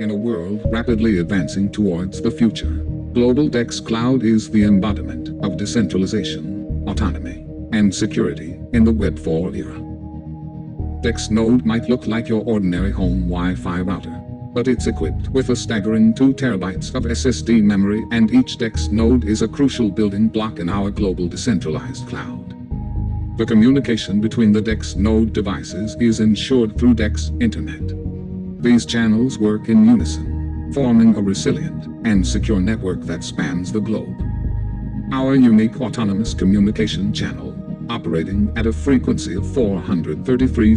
In a world rapidly advancing towards the future, Global DEX Cloud is the embodiment of decentralization, autonomy, and security in the Web 4 era. DEX Node might look like your ordinary home Wi-Fi router, but it's equipped with a staggering 2 terabytes of SSD memory and each DEX node is a crucial building block in our global decentralized cloud. The communication between the DEX node devices is ensured through DEX Internet, these channels work in unison, forming a resilient and secure network that spans the globe. Our unique autonomous communication channel, operating at a frequency of 433-918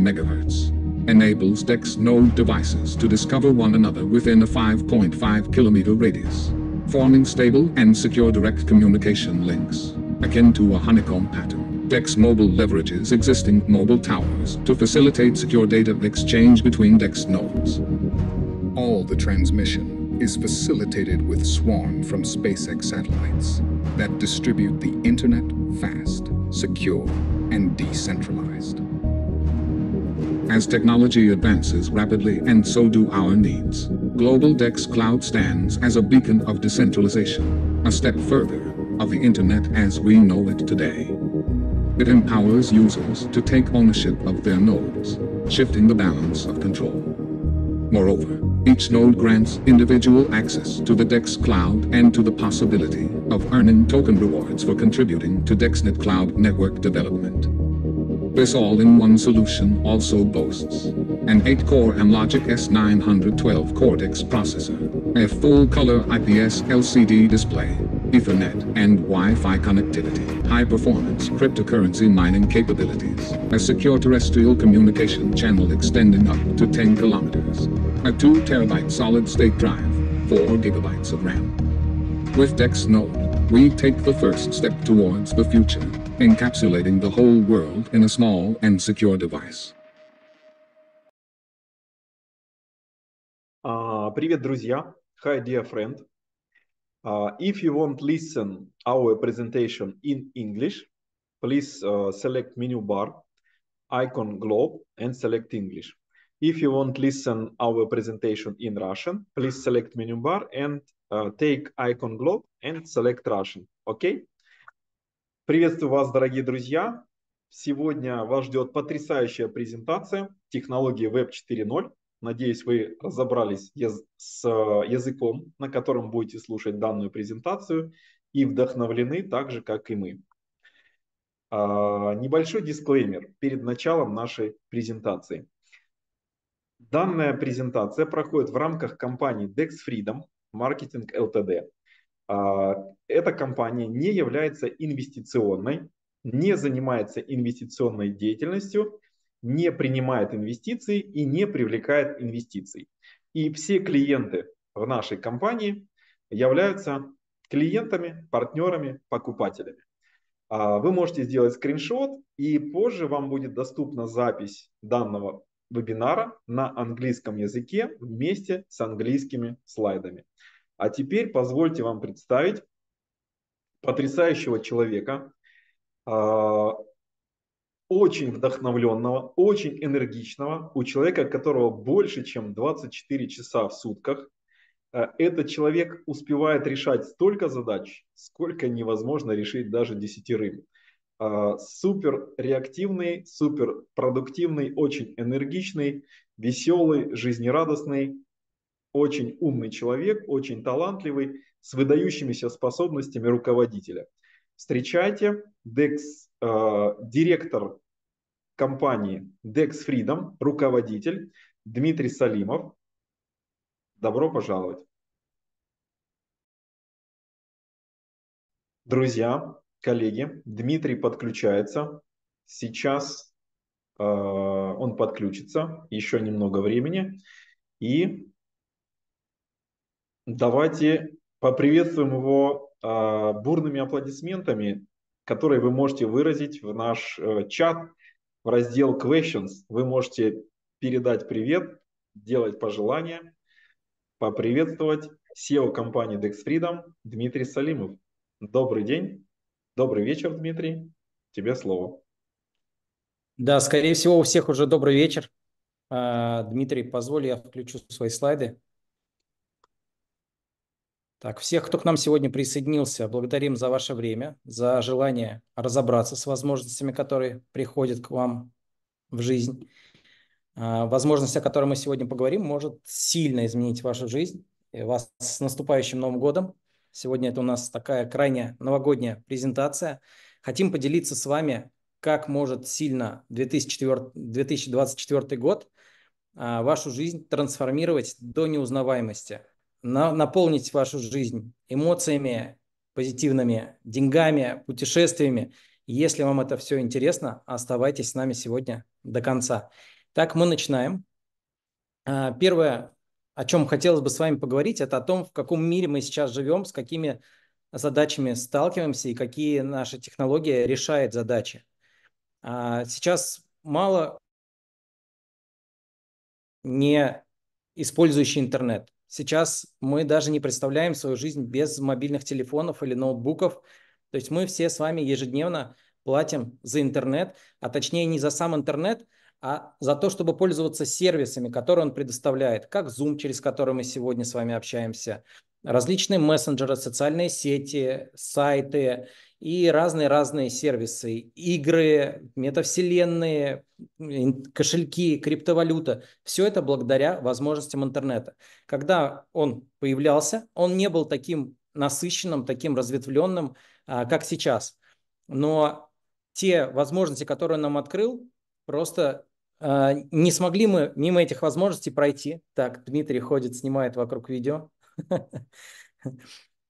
MHz, enables DEX node devices to discover one another within a 5.5 kilometer radius, forming stable and secure direct communication links, akin to a honeycomb pattern. DEX Mobile leverages existing mobile towers to facilitate secure data exchange between DEX nodes. All the transmission is facilitated with Swarm from SpaceX satellites that distribute the internet fast, secure, and decentralized. As technology advances rapidly and so do our needs, Global DEX Cloud stands as a beacon of decentralization, a step further of the internet as we know it today. It empowers users to take ownership of their nodes, shifting the balance of control. Moreover, each node grants individual access to the DEX Cloud and to the possibility of earning token rewards for contributing to DEXNet Cloud network development. This all-in-one solution also boasts an 8-core Amlogic S912 Cortex processor, a full-color IPS LCD display, Ethernet, and Wi-Fi connectivity, high-performance cryptocurrency mining capabilities, a secure terrestrial communication channel extending up to 10 kilometers, a 2 terabyte solid-state drive, 4 gigabytes of RAM. With DexNode, we take the first step towards the future, encapsulating the whole world in a small and secure device. Uh, привет, друзья! Hi, dear friend! if you want listen our presentation in English, please uh, select menu bar, icon globe, and select English. If you want listen our presentation in Russian, please select menu bar and uh, take icon globe and select Russian. Okay? Приветствую вас, дорогие друзья. Сегодня вас ждет потрясающая презентация технологии Web 4.0. Надеюсь, вы разобрались с э, языком, на котором будете слушать данную презентацию и вдохновлены так же, как и мы. А, небольшой дисклеймер перед началом нашей презентации. Данная презентация проходит в рамках компании Dex Freedom Marketing Ltd. А, эта компания не является инвестиционной, не занимается инвестиционной деятельностью – не принимает инвестиций и не привлекает инвестиций. И все клиенты в нашей компании являются клиентами, партнерами, покупателями. А, вы можете сделать скриншот, и позже вам будет доступна запись данного вебинара на английском языке вместе с английскими слайдами. А теперь позвольте вам представить потрясающего человека, а, очень вдохновленного, очень энергичного, у человека, которого больше, чем 24 часа в сутках. Э, этот человек успевает решать столько задач, сколько невозможно решить даже десятерым. Э, супер реактивный, супер продуктивный, очень энергичный, веселый, жизнерадостный, очень умный человек, очень талантливый, с выдающимися способностями руководителя. Встречайте, Декс, э, директор компании Dex Freedom, руководитель Дмитрий Салимов. Добро пожаловать. Друзья, коллеги, Дмитрий подключается. Сейчас э, он подключится, еще немного времени. И давайте поприветствуем его э, бурными аплодисментами, которые вы можете выразить в наш э, чат в раздел questions вы можете передать привет, делать пожелания, поприветствовать SEO компании Dex Freedom Дмитрий Салимов. Добрый день, добрый вечер, Дмитрий. Тебе слово. Да, скорее всего, у всех уже добрый вечер. А, Дмитрий, позволь, я включу свои слайды. Так, всех, кто к нам сегодня присоединился, благодарим за ваше время, за желание разобраться с возможностями, которые приходят к вам в жизнь. А, возможность, о которой мы сегодня поговорим, может сильно изменить вашу жизнь. И вас с наступающим Новым годом. Сегодня это у нас такая крайняя новогодняя презентация. Хотим поделиться с вами, как может сильно 2004, 2024 год а, вашу жизнь трансформировать до неузнаваемости – на, наполнить вашу жизнь эмоциями позитивными, деньгами, путешествиями. Если вам это все интересно, оставайтесь с нами сегодня до конца. Так, мы начинаем. А, первое, о чем хотелось бы с вами поговорить, это о том, в каком мире мы сейчас живем, с какими задачами сталкиваемся и какие наши технологии решает задачи. А, сейчас мало не использующий интернет. Сейчас мы даже не представляем свою жизнь без мобильных телефонов или ноутбуков. То есть мы все с вами ежедневно платим за интернет, а точнее не за сам интернет, а за то, чтобы пользоваться сервисами, которые он предоставляет, как Zoom, через который мы сегодня с вами общаемся, различные мессенджеры, социальные сети, сайты и разные-разные сервисы, игры, метавселенные, кошельки, криптовалюта. Все это благодаря возможностям интернета. Когда он появлялся, он не был таким насыщенным, таким разветвленным, а, как сейчас. Но те возможности, которые он нам открыл, просто а, не смогли мы мимо этих возможностей пройти. Так, Дмитрий ходит, снимает вокруг видео.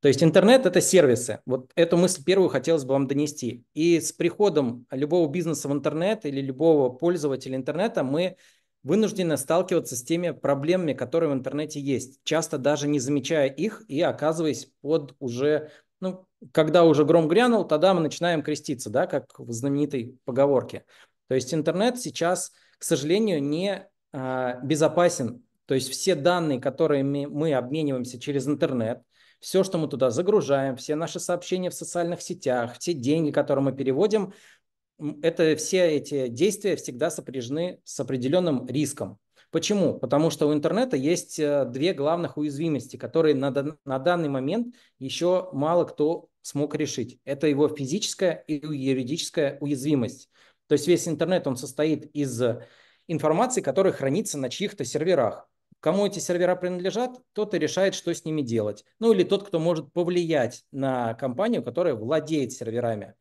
То есть интернет – это сервисы. Вот эту мысль первую хотелось бы вам донести. И с приходом любого бизнеса в интернет или любого пользователя интернета мы вынуждены сталкиваться с теми проблемами, которые в интернете есть, часто даже не замечая их и оказываясь под уже, ну, когда уже гром грянул, тогда мы начинаем креститься, да, как в знаменитой поговорке. То есть интернет сейчас, к сожалению, не а, безопасен. То есть все данные, которые мы обмениваемся через интернет, все, что мы туда загружаем, все наши сообщения в социальных сетях, все деньги, которые мы переводим, это все эти действия всегда сопряжены с определенным риском. Почему? Потому что у интернета есть э, две главных уязвимости, которые на, на данный момент еще мало кто смог решить. Это его физическая и юридическая уязвимость. То есть весь интернет, он состоит из э, информации, которая хранится на чьих-то серверах. Кому эти сервера принадлежат, тот и решает, что с ними делать. Ну или тот, кто может повлиять на компанию, которая владеет серверами.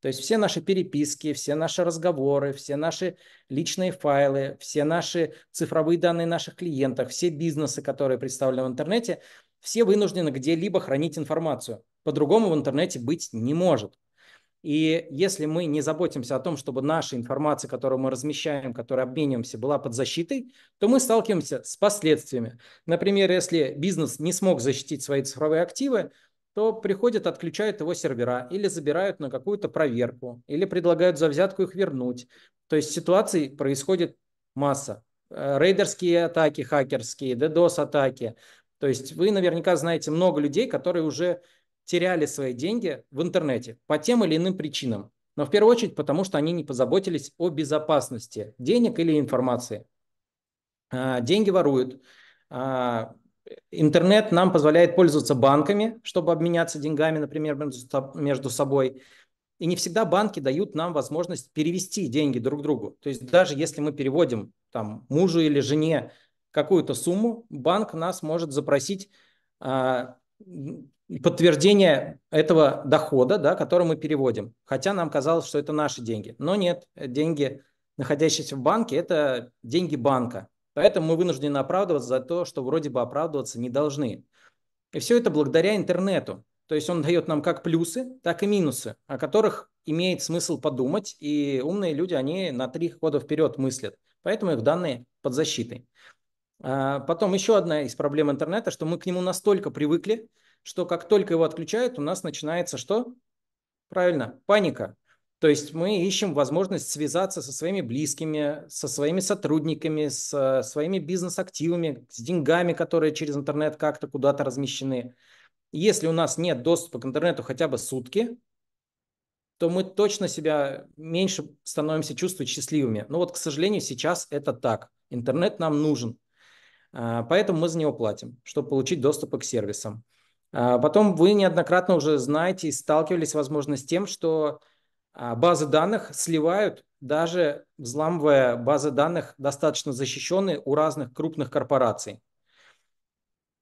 То есть все наши переписки, все наши разговоры, все наши личные файлы, все наши цифровые данные наших клиентов, все бизнесы, которые представлены в интернете, все вынуждены где-либо хранить информацию. По-другому в интернете быть не может. И если мы не заботимся о том, чтобы наша информация, которую мы размещаем, которую обмениваемся, была под защитой, то мы сталкиваемся с последствиями. Например, если бизнес не смог защитить свои цифровые активы, то приходят, отключают его сервера или забирают на какую-то проверку, или предлагают за взятку их вернуть. То есть ситуаций происходит масса. Э, рейдерские атаки, хакерские, DDoS-атаки. То есть вы наверняка знаете много людей, которые уже теряли свои деньги в интернете по тем или иным причинам. Но в первую очередь потому, что они не позаботились о безопасности денег или информации. А, деньги воруют. А, интернет нам позволяет пользоваться банками, чтобы обменяться деньгами, например, между собой. И не всегда банки дают нам возможность перевести деньги друг другу. То есть даже если мы переводим там, мужу или жене какую-то сумму, банк нас может запросить а, подтверждение этого дохода, да, который мы переводим. Хотя нам казалось, что это наши деньги. Но нет, деньги, находящиеся в банке, это деньги банка. Поэтому мы вынуждены оправдываться за то, что вроде бы оправдываться не должны. И все это благодаря интернету. То есть он дает нам как плюсы, так и минусы, о которых имеет смысл подумать. И умные люди, они на три хода вперед мыслят. Поэтому их данные под защитой. А, потом еще одна из проблем интернета, что мы к нему настолько привыкли, что как только его отключают, у нас начинается что? Правильно, паника. То есть мы ищем возможность связаться со своими близкими, со своими сотрудниками, со своими бизнес-активами, с деньгами, которые через интернет как-то куда-то размещены. Если у нас нет доступа к интернету хотя бы сутки, то мы точно себя меньше становимся чувствовать счастливыми. Но вот, к сожалению, сейчас это так. Интернет нам нужен. А, поэтому мы за него платим, чтобы получить доступ к сервисам. А, потом вы неоднократно уже знаете и сталкивались, возможно, с тем, что а, базы данных сливают, даже взламывая базы данных, достаточно защищенные у разных крупных корпораций.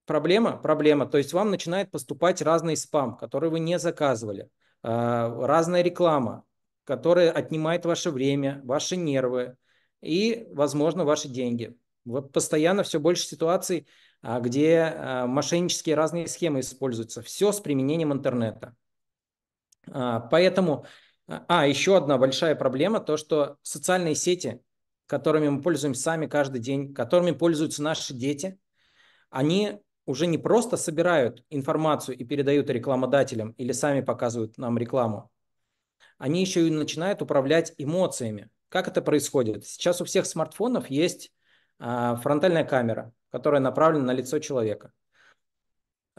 Проблема? Проблема. То есть вам начинает поступать разный спам, который вы не заказывали, а, разная реклама, которая отнимает ваше время, ваши нервы и, возможно, ваши деньги. Вот постоянно все больше ситуаций – а, где а, мошеннические разные схемы используются. Все с применением интернета. А, поэтому, а, еще одна большая проблема, то, что социальные сети, которыми мы пользуемся сами каждый день, которыми пользуются наши дети, они уже не просто собирают информацию и передают рекламодателям или сами показывают нам рекламу, они еще и начинают управлять эмоциями. Как это происходит? Сейчас у всех смартфонов есть а, фронтальная камера, которая направлена на лицо человека.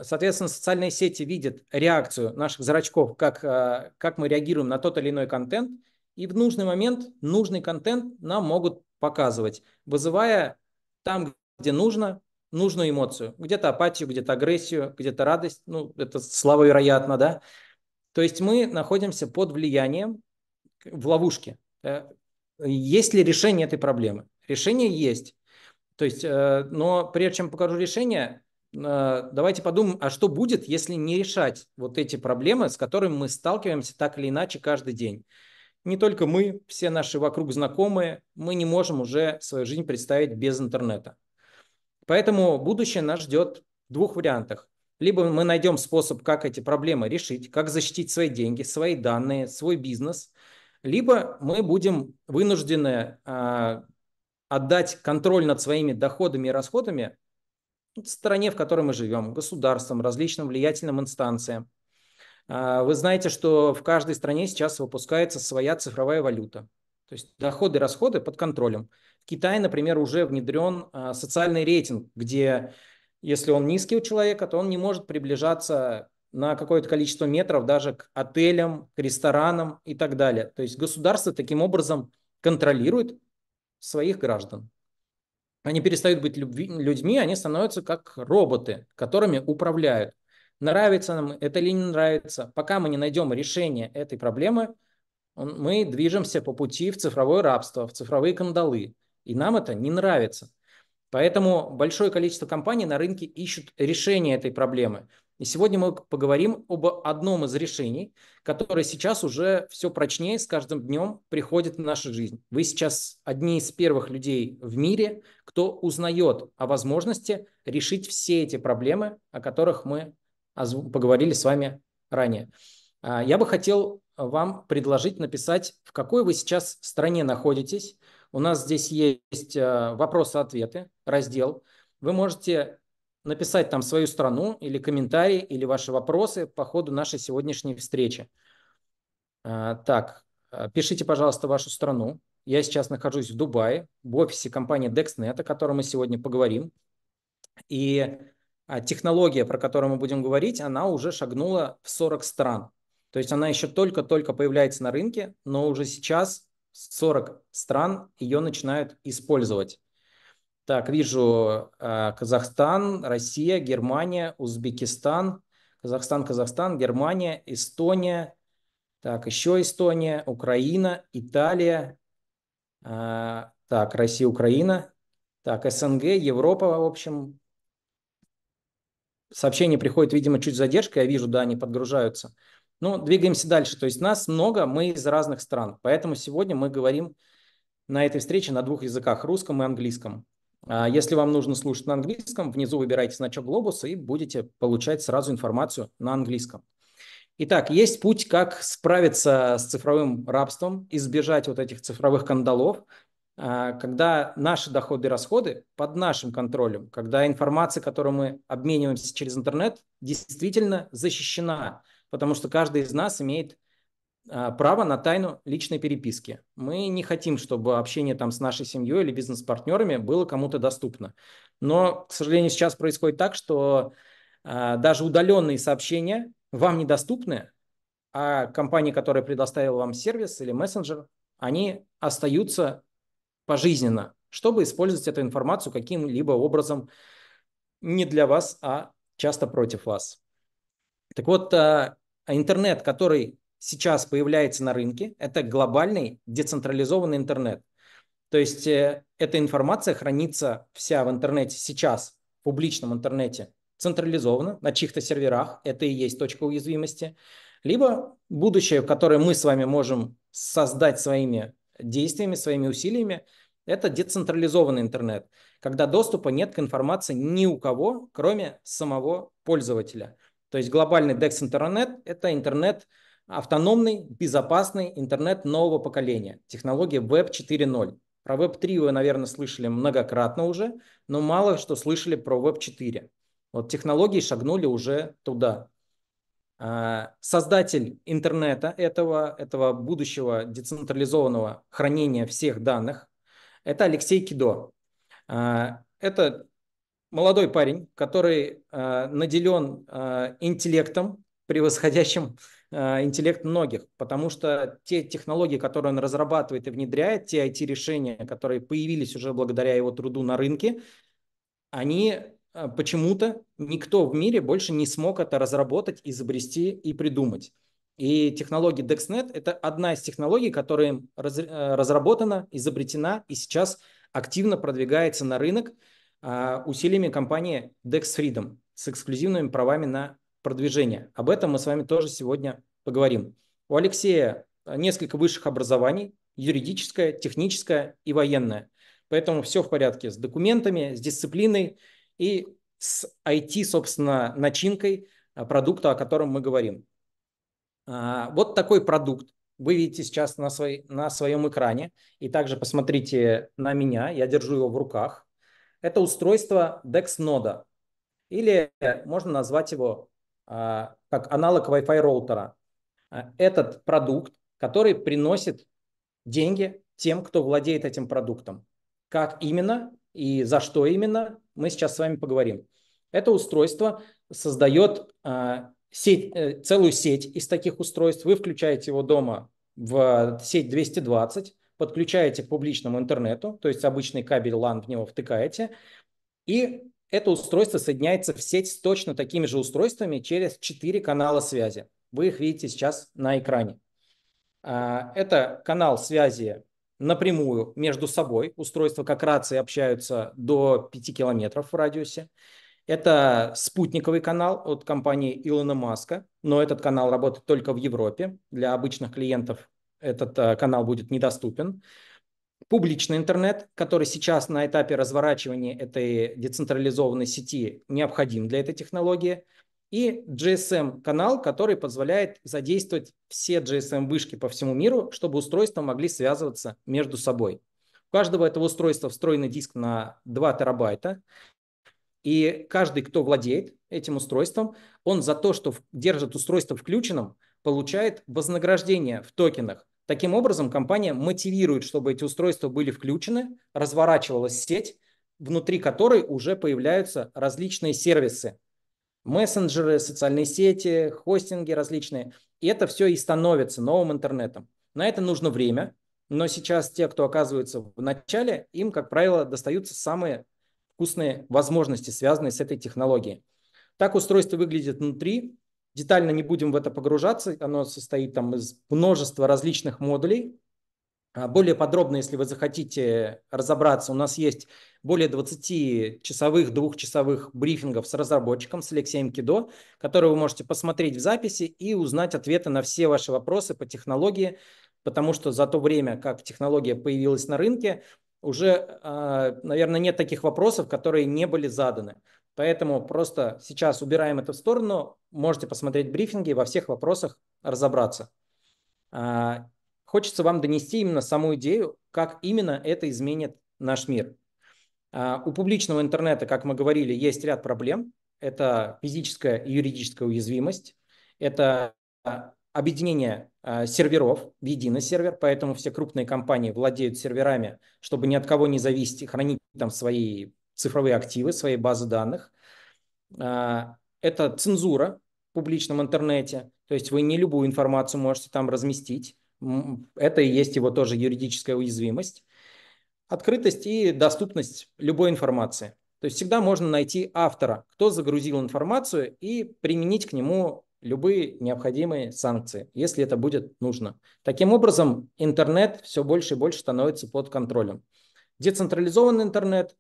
Соответственно, социальные сети видят реакцию наших зрачков, как, а, как мы реагируем на тот или иной контент, и в нужный момент нужный контент нам могут показывать, вызывая там, где нужно, нужную эмоцию. Где-то апатию, где-то агрессию, где-то радость. Ну, это слава вероятно, да. То есть мы находимся под влиянием в ловушке. Э, есть ли решение этой проблемы? Решение есть. То есть, э, но прежде чем покажу решение, э, давайте подумаем, а что будет, если не решать вот эти проблемы, с которыми мы сталкиваемся так или иначе каждый день. Не только мы, все наши вокруг знакомые, мы не можем уже свою жизнь представить без интернета. Поэтому будущее нас ждет в двух вариантах. Либо мы найдем способ, как эти проблемы решить, как защитить свои деньги, свои данные, свой бизнес, либо мы будем вынуждены э, отдать контроль над своими доходами и расходами стране, в которой мы живем, государствам, различным влиятельным инстанциям. А, вы знаете, что в каждой стране сейчас выпускается своя цифровая валюта. То есть доходы и расходы под контролем. В Китае, например, уже внедрен а, социальный рейтинг, где если он низкий у человека, то он не может приближаться на какое-то количество метров даже к отелям, к ресторанам и так далее. То есть государство таким образом контролирует своих граждан. Они перестают быть любви, людьми, они становятся как роботы, которыми управляют. Нравится нам это или не нравится, пока мы не найдем решение этой проблемы, мы движемся по пути в цифровое рабство, в цифровые кандалы. И нам это не нравится. Поэтому большое количество компаний на рынке ищут решение этой проблемы. И сегодня мы поговорим об одном из решений, которое сейчас уже все прочнее с каждым днем приходит в нашу жизнь. Вы сейчас одни из первых людей в мире, кто узнает о возможности решить все эти проблемы, о которых мы поговорили с вами ранее. А, я бы хотел вам предложить написать, в какой вы сейчас стране находитесь. У нас здесь есть э, вопросы-ответы, раздел. Вы можете написать там свою страну или комментарии, или ваши вопросы по ходу нашей сегодняшней встречи. А, так, а, пишите, пожалуйста, вашу страну. Я сейчас нахожусь в Дубае, в офисе компании DexNet, о которой мы сегодня поговорим. И а, технология, про которую мы будем говорить, она уже шагнула в 40 стран. То есть она еще только-только появляется на рынке, но уже сейчас 40 стран ее начинают использовать. Так, вижу э, Казахстан, Россия, Германия, Узбекистан, Казахстан, Казахстан, Германия, Эстония, так, еще Эстония, Украина, Италия, э, так, Россия, Украина, так, СНГ, Европа, в общем. Сообщение приходит, видимо, чуть задержкой, я вижу, да, они подгружаются. Ну, двигаемся дальше, то есть нас много, мы из разных стран, поэтому сегодня мы говорим на этой встрече на двух языках, русском и английском. А если вам нужно слушать на английском, внизу выбирайте значок глобуса и будете получать сразу информацию на английском. Итак, есть путь, как справиться с цифровым рабством, избежать вот этих цифровых кандалов, а, когда наши доходы и расходы под нашим контролем, когда информация, которую мы обмениваемся через интернет, действительно защищена, потому что каждый из нас имеет а, право на тайну личной переписки. Мы не хотим, чтобы общение там с нашей семьей или бизнес-партнерами было кому-то доступно. Но, к сожалению, сейчас происходит так, что а, даже удаленные сообщения вам недоступны, а компании, которая предоставила вам сервис или мессенджер, они остаются пожизненно, чтобы использовать эту информацию каким-либо образом не для вас, а часто против вас. Так вот, а, интернет, который сейчас появляется на рынке, это глобальный децентрализованный интернет. То есть э, эта информация хранится вся в интернете сейчас, в публичном интернете, централизованно, на чьих-то серверах, это и есть точка уязвимости. Либо будущее, которое мы с вами можем создать своими действиями, своими усилиями, это децентрализованный интернет, когда доступа нет к информации ни у кого, кроме самого пользователя. То есть глобальный DEX интернет – это интернет, Автономный, безопасный интернет нового поколения, технология Web 4.0. Про Web 3 вы, наверное, слышали многократно уже, но мало что слышали про Web 4. Вот технологии шагнули уже туда. А, создатель интернета этого, этого будущего децентрализованного хранения всех данных – это Алексей Кидо. А, это молодой парень, который а, наделен интеллектом, превосходящим Э, интеллект многих, потому что те технологии, которые он разрабатывает и внедряет, те IT-решения, которые появились уже благодаря его труду на рынке, они э, почему-то никто в мире больше не смог это разработать, изобрести и придумать. И технология DexNet – это одна из технологий, которая раз, э, разработана, изобретена и сейчас активно продвигается на рынок а, усилиями компании Dex Freedom с эксклюзивными правами на продвижения. Об этом мы с вами тоже сегодня поговорим. У Алексея несколько высших образований, юридическое, техническое и военное. Поэтому все в порядке с документами, с дисциплиной и с IT, собственно, начинкой продукта, о котором мы говорим. А, вот такой продукт вы видите сейчас на, свой, на своем экране. И также посмотрите на меня, я держу его в руках. Это устройство DEX-нода, или можно назвать его а, как аналог Wi-Fi роутера. А, этот продукт, который приносит деньги тем, кто владеет этим продуктом. Как именно и за что именно, мы сейчас с вами поговорим. Это устройство создает а, сеть, э, целую сеть из таких устройств. Вы включаете его дома в сеть 220, подключаете к публичному интернету, то есть обычный кабель LAN в него втыкаете, и это устройство соединяется в сеть с точно такими же устройствами через 4 канала связи. Вы их видите сейчас на экране. А, это канал связи напрямую между собой. Устройства как рации общаются до 5 километров в радиусе. Это спутниковый канал от компании Илона Маска, но этот канал работает только в Европе. Для обычных клиентов этот а, канал будет недоступен публичный интернет, который сейчас на этапе разворачивания этой децентрализованной сети необходим для этой технологии, и GSM-канал, который позволяет задействовать все GSM-вышки по всему миру, чтобы устройства могли связываться между собой. У каждого этого устройства встроенный диск на 2 терабайта, и каждый, кто владеет этим устройством, он за то, что держит устройство включенным, получает вознаграждение в токенах. Таким образом, компания мотивирует, чтобы эти устройства были включены, разворачивалась сеть, внутри которой уже появляются различные сервисы. Мессенджеры, социальные сети, хостинги различные. И это все и становится новым интернетом. На это нужно время, но сейчас те, кто оказывается в начале, им, как правило, достаются самые вкусные возможности, связанные с этой технологией. Так устройство выглядит внутри, Детально не будем в это погружаться, оно состоит там из множества различных модулей. А, более подробно, если вы захотите разобраться, у нас есть более 20 часовых, двухчасовых брифингов с разработчиком, с Алексеем Кидо, которые вы можете посмотреть в записи и узнать ответы на все ваши вопросы по технологии, потому что за то время, как технология появилась на рынке, уже, а, наверное, нет таких вопросов, которые не были заданы. Поэтому просто сейчас убираем это в сторону, можете посмотреть брифинги, во всех вопросах разобраться. А, хочется вам донести именно саму идею, как именно это изменит наш мир. А, у публичного интернета, как мы говорили, есть ряд проблем. Это физическая и юридическая уязвимость, это а, объединение серверов в единый сервер, поэтому все крупные компании владеют серверами, чтобы ни от кого не зависеть и хранить там свои цифровые активы, свои базы данных. А, это цензура в публичном интернете, то есть вы не любую информацию можете там разместить. Это и есть его тоже юридическая уязвимость. Открытость и доступность любой информации. То есть всегда можно найти автора, кто загрузил информацию и применить к нему любые необходимые санкции, если это будет нужно. Таким образом, интернет все больше и больше становится под контролем. Децентрализованный интернет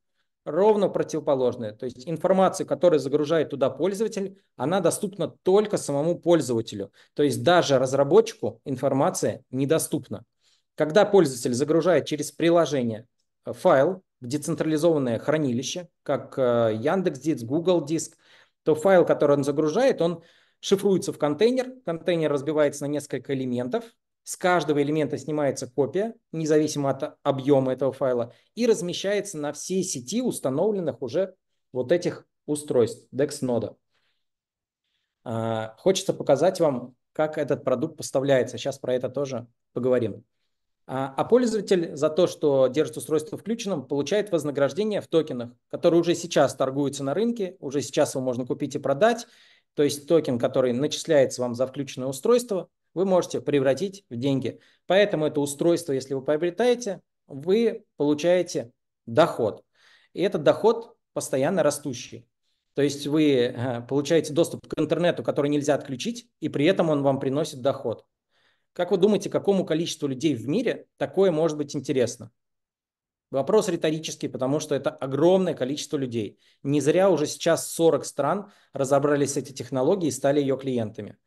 ровно противоположное. То есть информация, которую загружает туда пользователь, она доступна только самому пользователю. То есть даже разработчику информация недоступна. Когда пользователь загружает через приложение э, файл в децентрализованное хранилище, как э, Яндекс Диск, Google Диск, то файл, который он загружает, он шифруется в контейнер, контейнер разбивается на несколько элементов, с каждого элемента снимается копия, независимо от объема этого файла, и размещается на всей сети установленных уже вот этих устройств DEX нода. А, хочется показать вам, как этот продукт поставляется. Сейчас про это тоже поговорим. А, а пользователь за то, что держит устройство включенным, получает вознаграждение в токенах, которые уже сейчас торгуются на рынке, уже сейчас его можно купить и продать. То есть токен, который начисляется вам за включенное устройство, вы можете превратить в деньги. Поэтому это устройство, если вы приобретаете, вы получаете доход. И этот доход постоянно растущий. То есть вы э, получаете доступ к интернету, который нельзя отключить, и при этом он вам приносит доход. Как вы думаете, какому количеству людей в мире такое может быть интересно? Вопрос риторический, потому что это огромное количество людей. Не зря уже сейчас 40 стран разобрались с этой технологией и стали ее клиентами.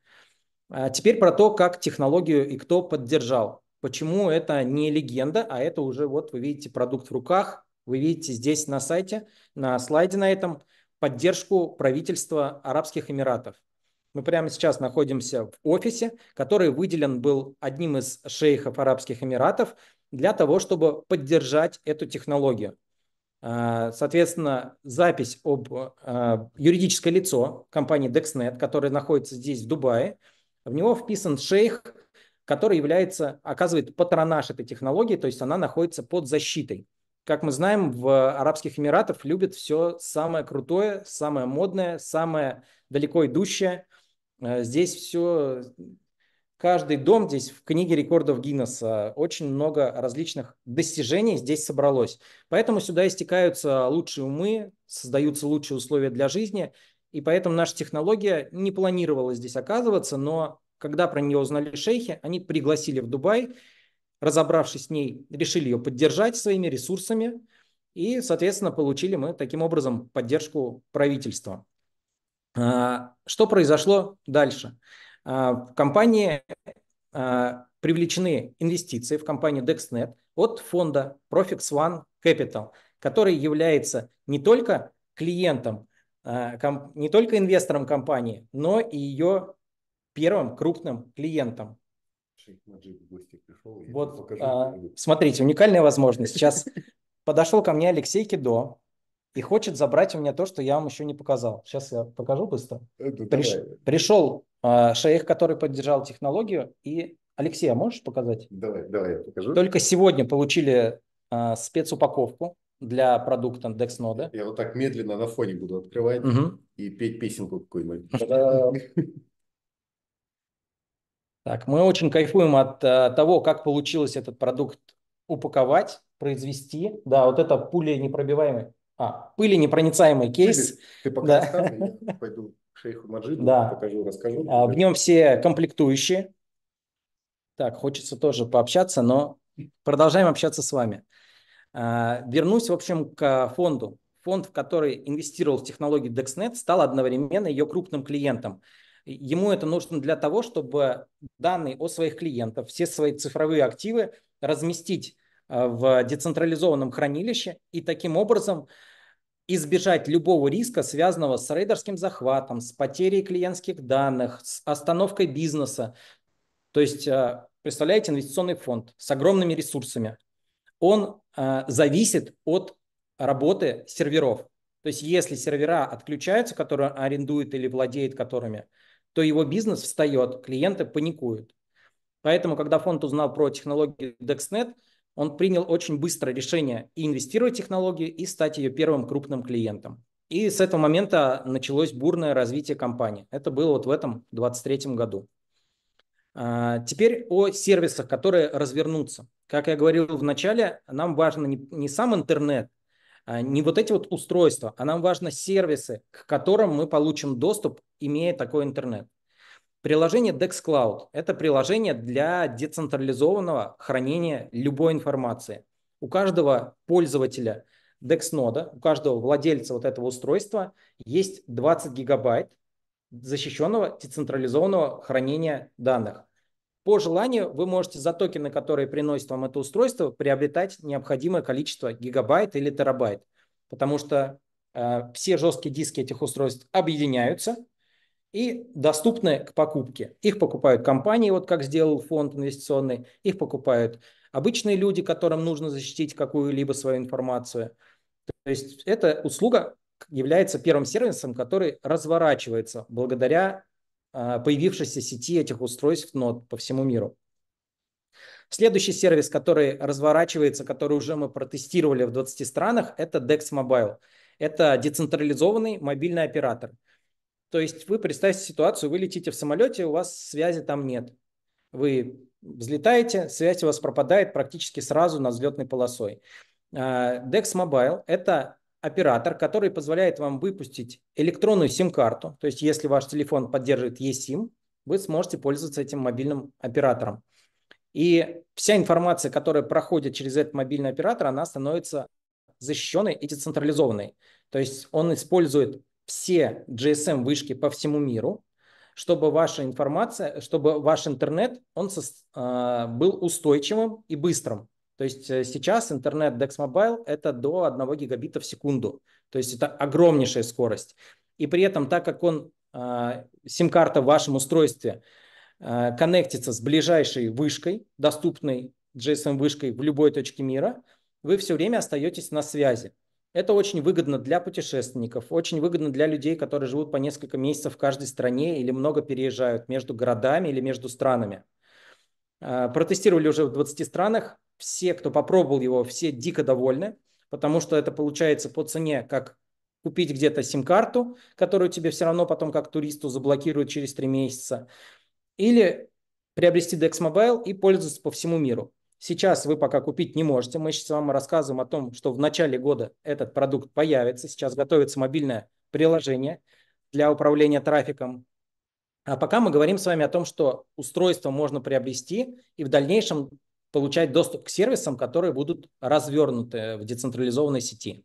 А теперь про то, как технологию и кто поддержал. Почему это не легенда, а это уже вот вы видите продукт в руках, вы видите здесь на сайте, на слайде на этом, поддержку правительства Арабских Эмиратов. Мы прямо сейчас находимся в офисе, который выделен был одним из шейхов Арабских Эмиратов для того, чтобы поддержать эту технологию. А, соответственно, запись об а, юридическое лицо компании DexNet, которая находится здесь в Дубае – в него вписан шейх, который является, оказывает патронаж этой технологии, то есть она находится под защитой. Как мы знаем, в Арабских Эмиратах любят все самое крутое, самое модное, самое далеко идущее. Э, здесь все, каждый дом здесь в книге рекордов Гиннесса, очень много различных достижений здесь собралось. Поэтому сюда истекаются лучшие умы, создаются лучшие условия для жизни, и поэтому наша технология не планировала здесь оказываться, но когда про нее узнали шейхи, они пригласили в Дубай, разобравшись с ней, решили ее поддержать своими ресурсами, и, соответственно, получили мы таким образом поддержку правительства. А, что произошло дальше? А, в компании а, привлечены инвестиции в компанию DexNet от фонда Profix One Capital, который является не только клиентом Э, не только инвестором компании, но и ее первым крупным клиентом. вот, а, смотрите, уникальная возможность. Сейчас подошел ко мне Алексей Кидо и хочет забрать у меня то, что я вам еще не показал. Сейчас я покажу быстро. Приш, пришел а, шейх, который поддержал технологию, и Алексей, а можешь показать? Давай, давай, я покажу. Только сегодня получили а, спецупаковку для продукта DexNode. Я вот так медленно на фоне буду открывать угу. и петь песенку какую-нибудь. Так, мы очень кайфуем от э, того, как получилось этот продукт упаковать, произвести. Да, вот это пули непробиваемый, а, пыли непроницаемый кейс. Ты пока да. пойду к шейху Маджиду да. покажу, расскажу. А, в нем все комплектующие. Так, хочется тоже пообщаться, но продолжаем общаться с вами. Э, вернусь, в общем, к фонду. Фонд, в который инвестировал в технологии DexNet, стал одновременно ее крупным клиентом. Ему это нужно для того, чтобы данные о своих клиентах, все свои цифровые активы разместить э, в децентрализованном хранилище и таким образом избежать любого риска, связанного с рейдерским захватом, с потерей клиентских данных, с остановкой бизнеса. То есть, э, представляете, инвестиционный фонд с огромными ресурсами, он э, зависит от работы серверов. То есть если сервера отключаются, которые арендует или владеет которыми, то его бизнес встает, клиенты паникуют. Поэтому, когда фонд узнал про технологию DexNet, он принял очень быстро решение и инвестировать в технологию, и стать ее первым крупным клиентом. И с этого момента началось бурное развитие компании. Это было вот в этом 23 году. А, теперь о сервисах, которые развернутся. Как я говорил в начале, нам важно не, не сам интернет, а не вот эти вот устройства, а нам важно сервисы, к которым мы получим доступ, имея такой интернет. Приложение Dex Cloud – это приложение для децентрализованного хранения любой информации. У каждого пользователя Dex нода, у каждого владельца вот этого устройства есть 20 гигабайт защищенного децентрализованного хранения данных. По желанию вы можете за токены, которые приносит вам это устройство, приобретать необходимое количество гигабайт или терабайт, потому что э, все жесткие диски этих устройств объединяются и доступны к покупке. Их покупают компании, вот как сделал фонд инвестиционный, их покупают обычные люди, которым нужно защитить какую-либо свою информацию. То есть эта услуга является первым сервисом, который разворачивается благодаря а, появившейся сети этих устройств нод по всему миру. Следующий сервис, который разворачивается, который уже мы протестировали в 20 странах, это DEX Mobile. Это децентрализованный мобильный оператор. То есть вы представьте ситуацию, вы летите в самолете, у вас связи там нет. Вы взлетаете, связь у вас пропадает практически сразу на взлетной полосой. А, DEX Mobile – это оператор, который позволяет вам выпустить электронную сим-карту. То есть, если ваш телефон поддерживает eSIM, вы сможете пользоваться этим мобильным оператором. И вся информация, которая проходит через этот мобильный оператор, она становится защищенной и децентрализованной. То есть он использует все GSM-вышки по всему миру, чтобы ваша информация, чтобы ваш интернет, он со, э, а, был устойчивым и быстрым. То есть э, сейчас интернет DEX Mobile – это до 1 гигабита в секунду. То есть это огромнейшая скорость. И при этом, так как он, а, сим-карта в вашем устройстве, а, коннектится с ближайшей вышкой, доступной GSM-вышкой в любой точке мира, вы все время остаетесь на связи. Это очень выгодно для путешественников, очень выгодно для людей, которые живут по несколько месяцев в каждой стране или много переезжают между городами или между странами. А, протестировали уже в 20 странах, все, кто попробовал его, все дико довольны, потому что это получается по цене, как купить где-то сим-карту, которую тебе все равно потом как туристу заблокируют через три месяца, или приобрести DEX Mobile и пользоваться по всему миру. Сейчас вы пока купить не можете. Мы сейчас вам рассказываем о том, что в начале года этот продукт появится. Сейчас готовится мобильное приложение для управления трафиком. А пока мы говорим с вами о том, что устройство можно приобрести и в дальнейшем получать доступ к сервисам, которые будут развернуты в децентрализованной сети.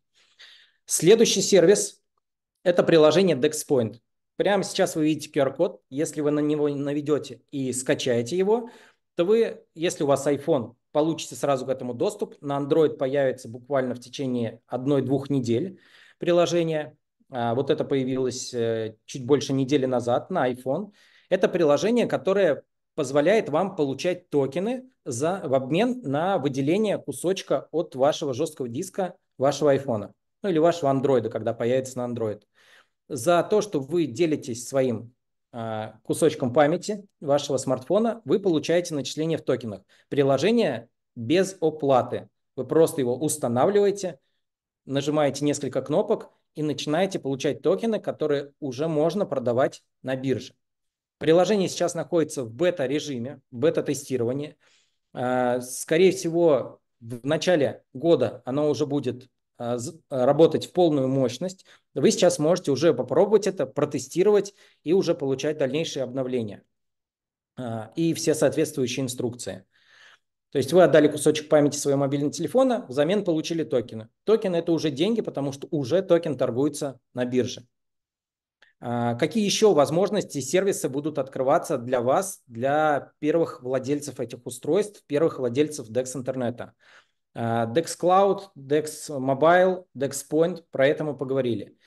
Следующий сервис – это приложение DexPoint. Прямо сейчас вы видите QR-код. Если вы на него наведете и скачаете его, то вы, если у вас iPhone, получите сразу к этому доступ. На Android появится буквально в течение одной-двух недель приложение. А, вот это появилось э, чуть больше недели назад на iPhone. Это приложение, которое позволяет вам получать токены за, в обмен на выделение кусочка от вашего жесткого диска вашего айфона ну или вашего андроида, когда появится на Android. За то, что вы делитесь своим э, кусочком памяти вашего смартфона, вы получаете начисление в токенах. Приложение без оплаты. Вы просто его устанавливаете, нажимаете несколько кнопок и начинаете получать токены, которые уже можно продавать на бирже. Приложение сейчас находится в бета-режиме, бета-тестировании. А, скорее всего, в начале года оно уже будет а, работать в полную мощность. Вы сейчас можете уже попробовать это, протестировать и уже получать дальнейшие обновления а, и все соответствующие инструкции. То есть вы отдали кусочек памяти своего мобильного телефона, взамен получили токены. Токены – это уже деньги, потому что уже токен торгуется на бирже. А, какие еще возможности сервисы будут открываться для вас, для первых владельцев этих устройств, первых владельцев DEX интернета? DEX Cloud, DEX Mobile, DEX Point, про это мы поговорили.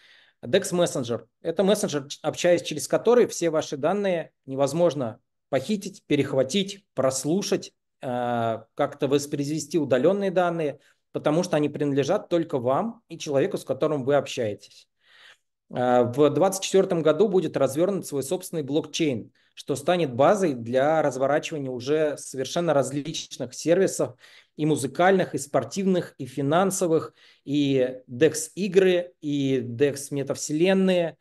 DEX Messenger – это мессенджер, общаясь через который все ваши данные невозможно похитить, перехватить, прослушать, а, как-то воспроизвести удаленные данные, потому что они принадлежат только вам и человеку, с которым вы общаетесь. А, в 2024 году будет развернут свой собственный блокчейн, что станет базой для разворачивания уже совершенно различных сервисов и музыкальных, и спортивных, и финансовых, и DEX-игры, и DEX-метавселенные.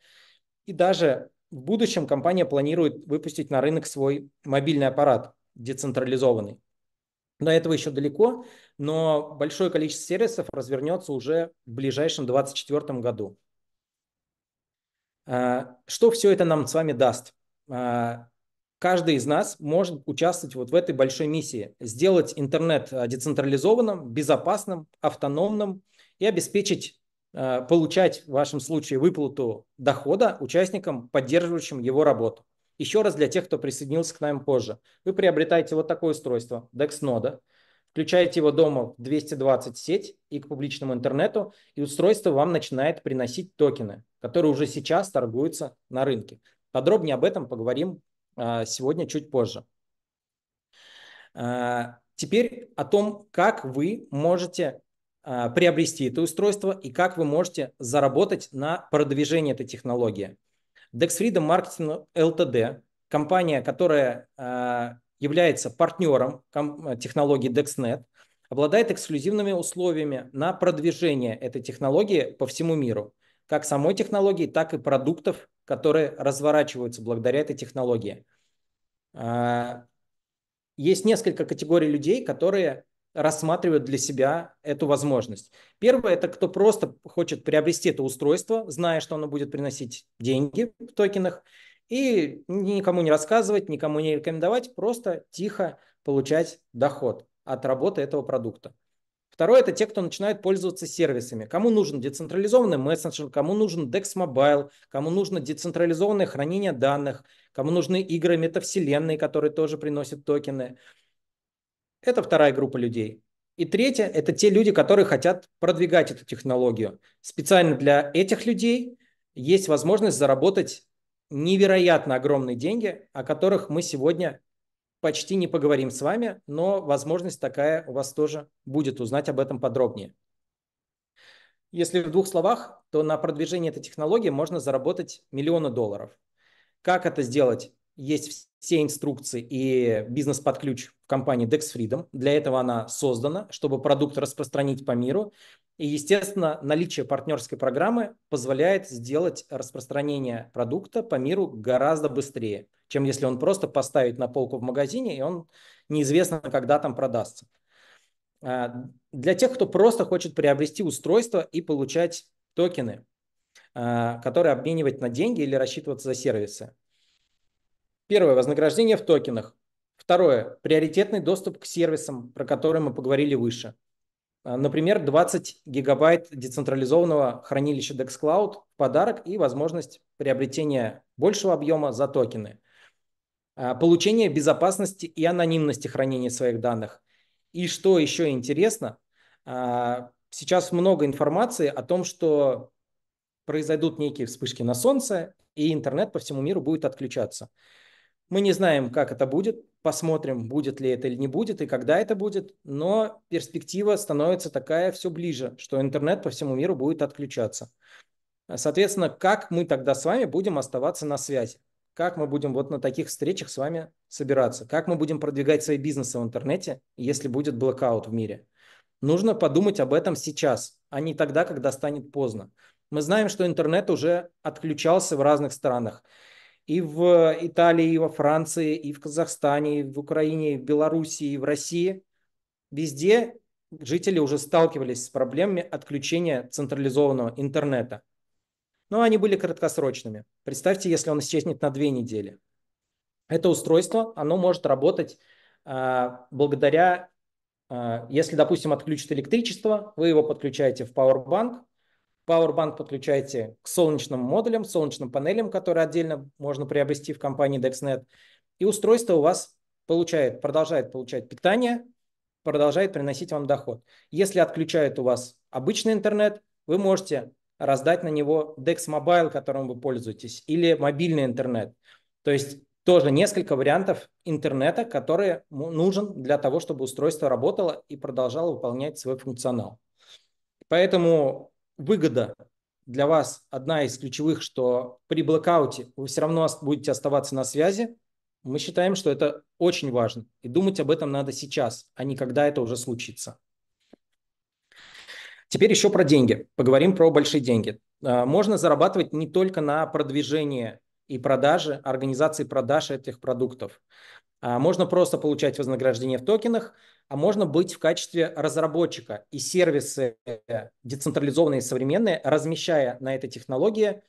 И даже в будущем компания планирует выпустить на рынок свой мобильный аппарат децентрализованный. До этого еще далеко, но большое количество сервисов развернется уже в ближайшем 2024 году. А, что все это нам с вами даст? А, каждый из нас может участвовать вот в этой большой миссии. Сделать интернет а, децентрализованным, безопасным, автономным и обеспечить получать в вашем случае выплату дохода участникам, поддерживающим его работу. Еще раз для тех, кто присоединился к нам позже. Вы приобретаете вот такое устройство, DEX-нода, включаете его дома в 220 сеть и к публичному интернету, и устройство вам начинает приносить токены которые уже сейчас торгуются на рынке. Подробнее об этом поговорим а, сегодня чуть позже. А, теперь о том, как вы можете а, приобрести это устройство и как вы можете заработать на продвижение этой технологии. Dex Freedom Marketing LTD, компания, которая является партнером технологии DexNet, обладает эксклюзивными условиями на продвижение этой технологии по всему миру – как самой технологии, так и продуктов, которые разворачиваются благодаря этой технологии. А, есть несколько категорий людей, которые рассматривают для себя эту возможность. Первое – это кто просто хочет приобрести это устройство, зная, что оно будет приносить деньги в токенах, и никому не рассказывать, никому не рекомендовать, просто тихо получать доход от работы этого продукта. Второе – это те, кто начинает пользоваться сервисами. Кому нужен децентрализованный мессенджер, кому нужен DEX Mobile, кому нужно децентрализованное хранение данных, кому нужны игры метавселенной, которые тоже приносят токены. Это вторая группа людей. И третье – это те люди, которые хотят продвигать эту технологию. Специально для этих людей есть возможность заработать невероятно огромные деньги, о которых мы сегодня почти не поговорим с вами, но возможность такая у вас тоже будет узнать об этом подробнее. Если в двух словах, то на продвижение этой технологии можно заработать миллионы долларов. Как это сделать? Есть все инструкции и бизнес под ключ в компании Dex Freedom. Для этого она создана, чтобы продукт распространить по миру. И, естественно, наличие партнерской программы позволяет сделать распространение продукта по миру гораздо быстрее, чем если он просто поставить на полку в магазине, и он неизвестно, когда там продастся. А, для тех, кто просто хочет приобрести устройство и получать токены, а, которые обменивать на деньги или рассчитываться за сервисы. Первое, вознаграждение в токенах. Второе. Приоритетный доступ к сервисам, про которые мы поговорили выше. А, например, 20 гигабайт децентрализованного хранилища DexCloud в подарок и возможность приобретения большего объема за токены. А, получение безопасности и анонимности хранения своих данных. И что еще интересно, а, сейчас много информации о том, что произойдут некие вспышки на солнце, и интернет по всему миру будет отключаться. Мы не знаем, как это будет, посмотрим, будет ли это или не будет, и когда это будет, но перспектива становится такая все ближе, что интернет по всему миру будет отключаться. Соответственно, как мы тогда с вами будем оставаться на связи? Как мы будем вот на таких встречах с вами собираться? Как мы будем продвигать свои бизнесы в интернете, если будет блокаут в мире? Нужно подумать об этом сейчас, а не тогда, когда станет поздно. Мы знаем, что интернет уже отключался в разных странах и в Италии, и во Франции, и в Казахстане, и в Украине, и в Беларуси, и в России. Везде жители уже сталкивались с проблемами отключения централизованного интернета. Но они были краткосрочными. Представьте, если он исчезнет на две недели. Это устройство, оно может работать э, благодаря, э, если, допустим, отключат электричество, вы его подключаете в Powerbank – Powerbank подключаете к солнечным модулям, солнечным панелям, которые отдельно можно приобрести в компании DexNet. И устройство у вас получает, продолжает получать питание, продолжает приносить вам доход. Если отключают у вас обычный интернет, вы можете раздать на него Dex Mobile, которым вы пользуетесь, или мобильный интернет. То есть тоже несколько вариантов интернета, который нужен для того, чтобы устройство работало и продолжало выполнять свой функционал. Поэтому выгода для вас одна из ключевых, что при блокауте вы все равно будете оставаться на связи, мы считаем, что это очень важно. И думать об этом надо сейчас, а не когда это уже случится. Теперь еще про деньги. Поговорим про большие деньги. А, можно зарабатывать не только на продвижение и продаже, организации продаж этих продуктов. А, можно просто получать вознаграждение в токенах, а можно быть в качестве разработчика. И сервисы э, децентрализованные и современные, размещая на этой технологии,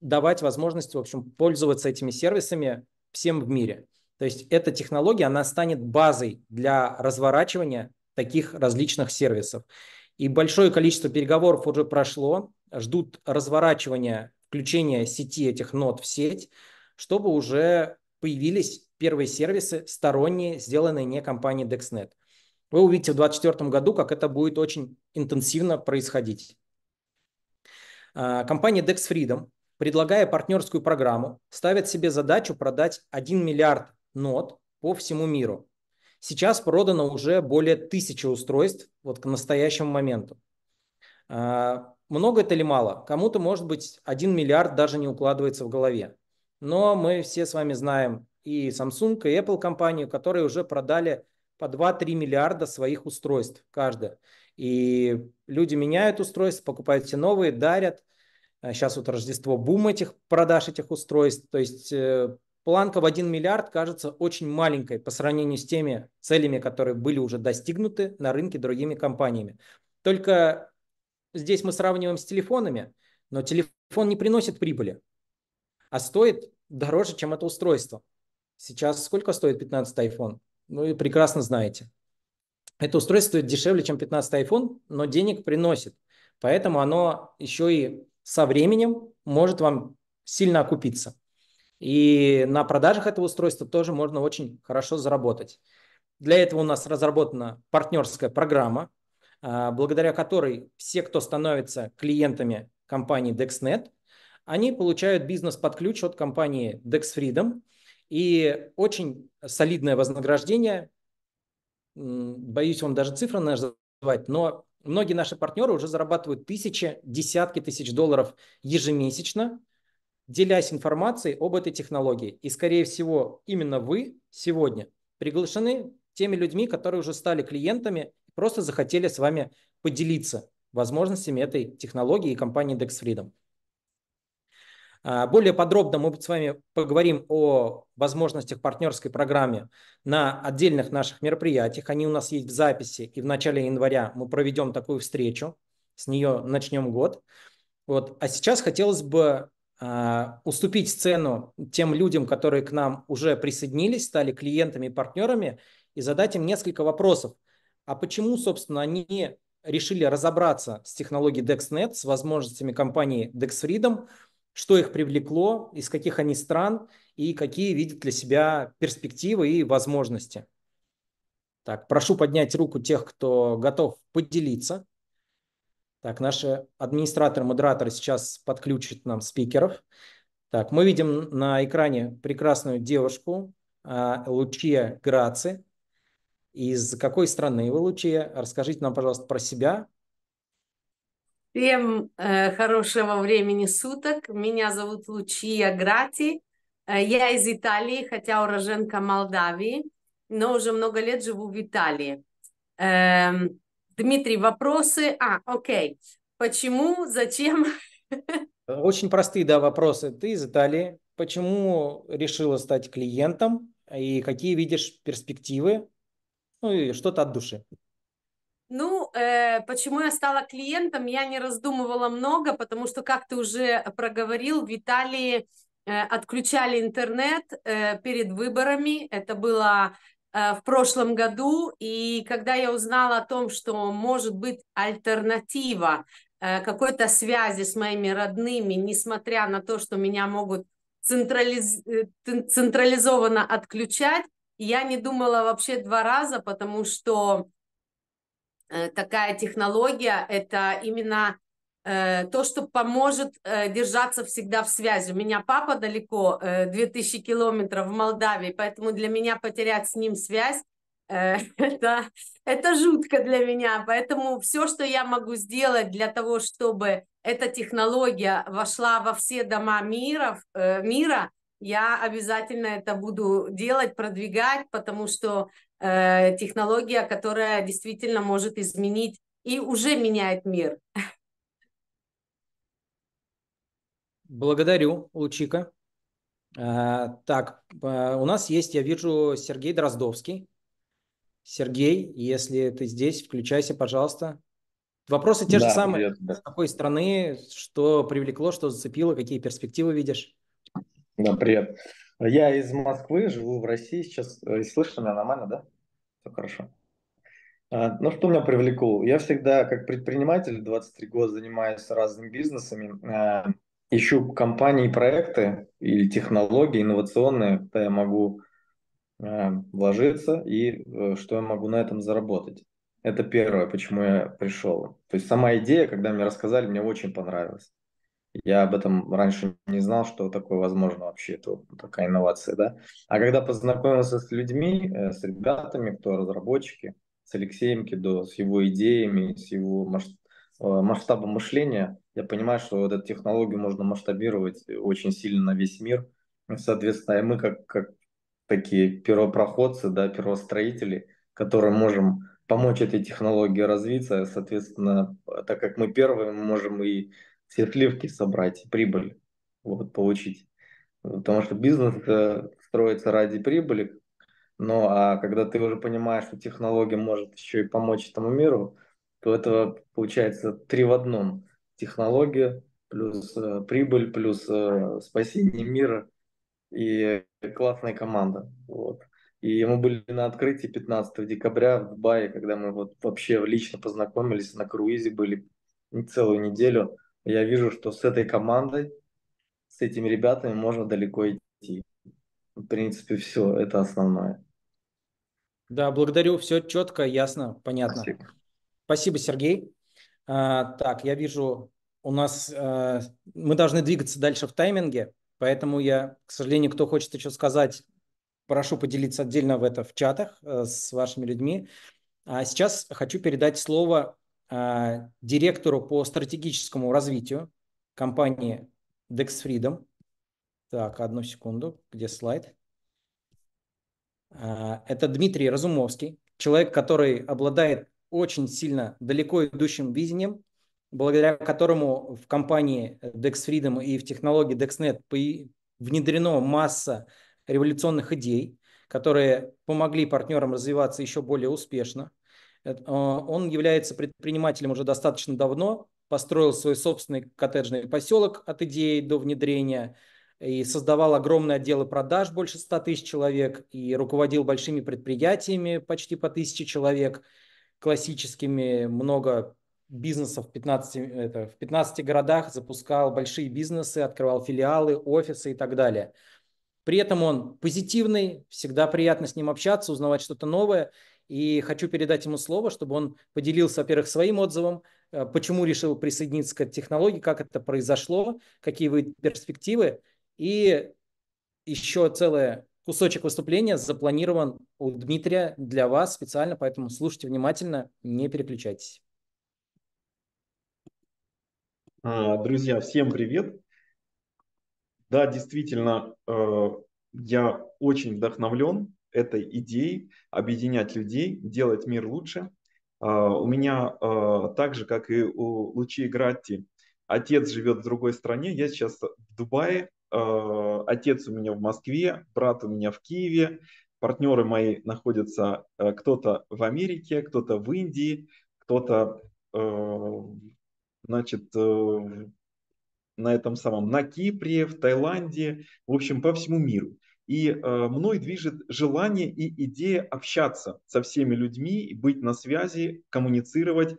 давать возможность, в общем, пользоваться этими сервисами всем в мире. То есть эта технология, она станет базой для разворачивания таких различных сервисов. И большое количество переговоров уже прошло, ждут разворачивания, включения сети этих нод в сеть, чтобы уже появились первые сервисы сторонние, сделанные не компанией DexNet. Вы увидите в 2024 году, как это будет очень интенсивно происходить. А, компания Dex Freedom, предлагая партнерскую программу, ставит себе задачу продать 1 миллиард нот по всему миру. Сейчас продано уже более тысячи устройств вот к настоящему моменту. А, много это или мало? Кому-то, может быть, 1 миллиард даже не укладывается в голове но мы все с вами знаем и Samsung, и Apple компанию, которые уже продали по 2-3 миллиарда своих устройств каждая. И люди меняют устройства, покупают все новые, дарят. Сейчас а вот Рождество бум этих продаж этих устройств. То есть э, планка в 1 миллиард кажется очень маленькой по сравнению с теми целями, которые были уже достигнуты на рынке другими компаниями. Только здесь мы сравниваем с телефонами, но телефон не приносит прибыли а стоит дороже, чем это устройство. Сейчас сколько стоит 15 iPhone? Ну и прекрасно знаете. Это устройство стоит дешевле, чем 15 iPhone, но денег приносит. Поэтому оно еще и со временем может вам сильно окупиться. И на продажах этого устройства тоже можно очень хорошо заработать. Для этого у нас разработана партнерская программа, а, благодаря которой все, кто становится клиентами компании DexNet, они получают бизнес под ключ от компании Dex Freedom и очень солидное вознаграждение. Боюсь вам даже цифры называть, но многие наши партнеры уже зарабатывают тысячи, десятки тысяч долларов ежемесячно, делясь информацией об этой технологии. И, скорее всего, именно вы сегодня приглашены теми людьми, которые уже стали клиентами и просто захотели с вами поделиться возможностями этой технологии и компании Dex Freedom. А, более подробно мы с вами поговорим о возможностях партнерской программы на отдельных наших мероприятиях. Они у нас есть в записи, и в начале января мы проведем такую встречу. С нее начнем год. Вот. А сейчас хотелось бы а, уступить сцену тем людям, которые к нам уже присоединились, стали клиентами и партнерами, и задать им несколько вопросов. А почему, собственно, они решили разобраться с технологией DexNet, с возможностями компании DexFreedom – что их привлекло, из каких они стран и какие видят для себя перспективы и возможности. Так, прошу поднять руку тех, кто готов поделиться. Так, наши администраторы, модераторы сейчас подключат нам спикеров. Так, мы видим на экране прекрасную девушку а, Лучия Граци. Из какой страны вы, Лучия? Расскажите нам, пожалуйста, про себя, Всем э, хорошего времени суток. Меня зовут Лучия Грати. Э, я из Италии, хотя уроженка Молдавии, но уже много лет живу в Италии. Эм, Дмитрий, вопросы? А, окей. Почему? Зачем? Очень простые, да, вопросы. Ты из Италии. Почему решила стать клиентом? И какие видишь перспективы? Ну и что-то от души. Ну, э, почему я стала клиентом, я не раздумывала много, потому что, как ты уже проговорил, в Италии э, отключали интернет э, перед выборами. Это было э, в прошлом году. И когда я узнала о том, что может быть альтернатива э, какой-то связи с моими родными, несмотря на то, что меня могут централиз... Э, централизованно отключать, я не думала вообще два раза, потому что Э, такая технология, это именно э, то, что поможет э, держаться всегда в связи. У меня папа далеко, 2000 километров в Молдавии, поэтому для меня потерять с ним связь, это, это жутко для меня. Поэтому все, что я могу сделать для того, чтобы эта технология вошла во все дома мира, мира, я обязательно это буду делать, продвигать, потому что Э, технология, которая действительно может изменить и уже меняет мир. Благодарю, Лучика. Э, так, э, у нас есть, я вижу, Сергей Дроздовский. Сергей, если ты здесь, включайся, пожалуйста. Вопросы те да, же самые. Привет, да. С какой страны, что привлекло, что зацепило, какие перспективы видишь? Да, привет. Я из Москвы, живу в России сейчас. Э, слышно, меня нормально, да? Все хорошо. А, ну, что меня привлекло? Я всегда, как предприниматель, 23 года занимаюсь разными бизнесами, а, ищу компании, проекты или технологии инновационные, куда я могу а, вложиться и э, что я могу на этом заработать. Это первое, почему я пришел. То есть сама идея, когда мне рассказали, мне очень понравилась. Я об этом раньше не знал, что такое возможно вообще, это такая инновация, да. А когда познакомился с людьми, э, с ребятами, кто разработчики, с Алексеем Кидо, с его идеями, с его э, масштабом мышления, я понимаю, что вот эту технологию можно масштабировать очень сильно на весь мир. Соответственно, и мы как, как такие первопроходцы, да, первостроители, которые можем помочь этой технологии развиться. Соответственно, так как мы первые, мы можем и все сливки собрать, прибыль вот, получить. Потому что бизнес э, строится ради прибыли, но а когда ты уже понимаешь, что технология может еще и помочь этому миру, то это получается три в одном. Технология плюс э, прибыль, плюс э, спасение мира и классная команда. Вот. И мы были на открытии 15 декабря в Дубае, когда мы вот вообще лично познакомились, на круизе были целую неделю – я вижу, что с этой командой, с этими ребятами можно далеко идти. В принципе, все, это основное. Да, благодарю, все четко, ясно, понятно. Спасибо, Спасибо Сергей. А, так, я вижу, у нас а, мы должны двигаться дальше в тайминге, поэтому я, к сожалению, кто хочет еще сказать, прошу поделиться отдельно в это в чатах а, с вашими людьми. А сейчас хочу передать слово Э, директору по стратегическому развитию компании Dex Freedom. Так, одну секунду, где слайд? Э, это Дмитрий Разумовский, человек, который обладает очень сильно далеко идущим видением, благодаря которому в компании Dex Freedom и в технологии DexNet внедрено масса революционных идей, которые помогли партнерам развиваться еще более успешно. А, он является предпринимателем уже достаточно давно, построил свой собственный коттеджный поселок от идеи до внедрения и создавал огромные отделы продаж, больше 100 тысяч человек, и руководил большими предприятиями, почти по тысяче человек, классическими, много бизнесов в 15, это, в 15 городах, запускал большие бизнесы, открывал филиалы, офисы и так далее. При этом он позитивный, всегда приятно с ним общаться, узнавать что-то новое. И хочу передать ему слово, чтобы он поделился, во-первых, своим отзывом, э, почему решил присоединиться к этой технологии, как это произошло, какие вы перспективы. И еще целый кусочек выступления запланирован у Дмитрия для вас специально, поэтому слушайте внимательно, не переключайтесь. А, друзья, всем привет. Да, действительно, э, я очень вдохновлен этой идеей объединять людей, делать мир лучше. А, у меня а, так же, как и у Лучи Гратти, отец живет в другой стране, я сейчас в Дубае, а, отец у меня в Москве, брат у меня в Киеве, партнеры мои находятся кто-то в Америке, кто-то в Индии, кто-то значит, э, на этом самом, на Кипре, в Таиланде, в общем, по всему миру. И э, мной движет желание и идея общаться со всеми людьми, быть на связи, коммуницировать,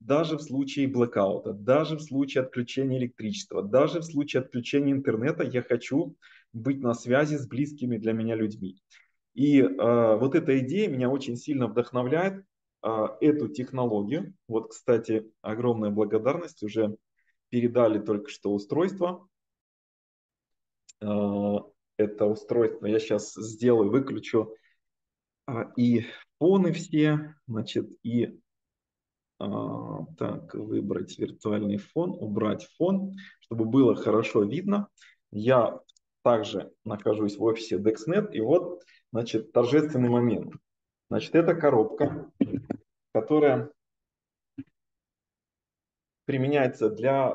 даже в случае блокаута, даже в случае отключения электричества, даже в случае отключения интернета я хочу быть на связи с близкими для меня людьми. И э, вот эта идея меня очень сильно вдохновляет, э, эту технологию. Вот, кстати, огромная благодарность, уже передали только что устройство. Э, это устройство я сейчас сделаю, выключу а, и фоны все, значит, и а, так, выбрать виртуальный фон, убрать фон, чтобы было хорошо видно. Я также нахожусь в офисе DexNet, и вот, значит, торжественный момент. Значит, это коробка, которая применяется для э,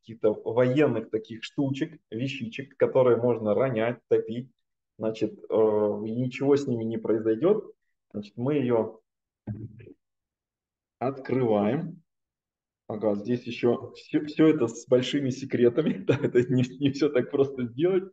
каких-то военных таких штучек, вещичек, которые можно ронять, топить, значит, э, ничего с ними не произойдет. Значит, мы ее открываем. Ага, здесь еще все, все это с большими секретами, да, это не, не все так просто сделать,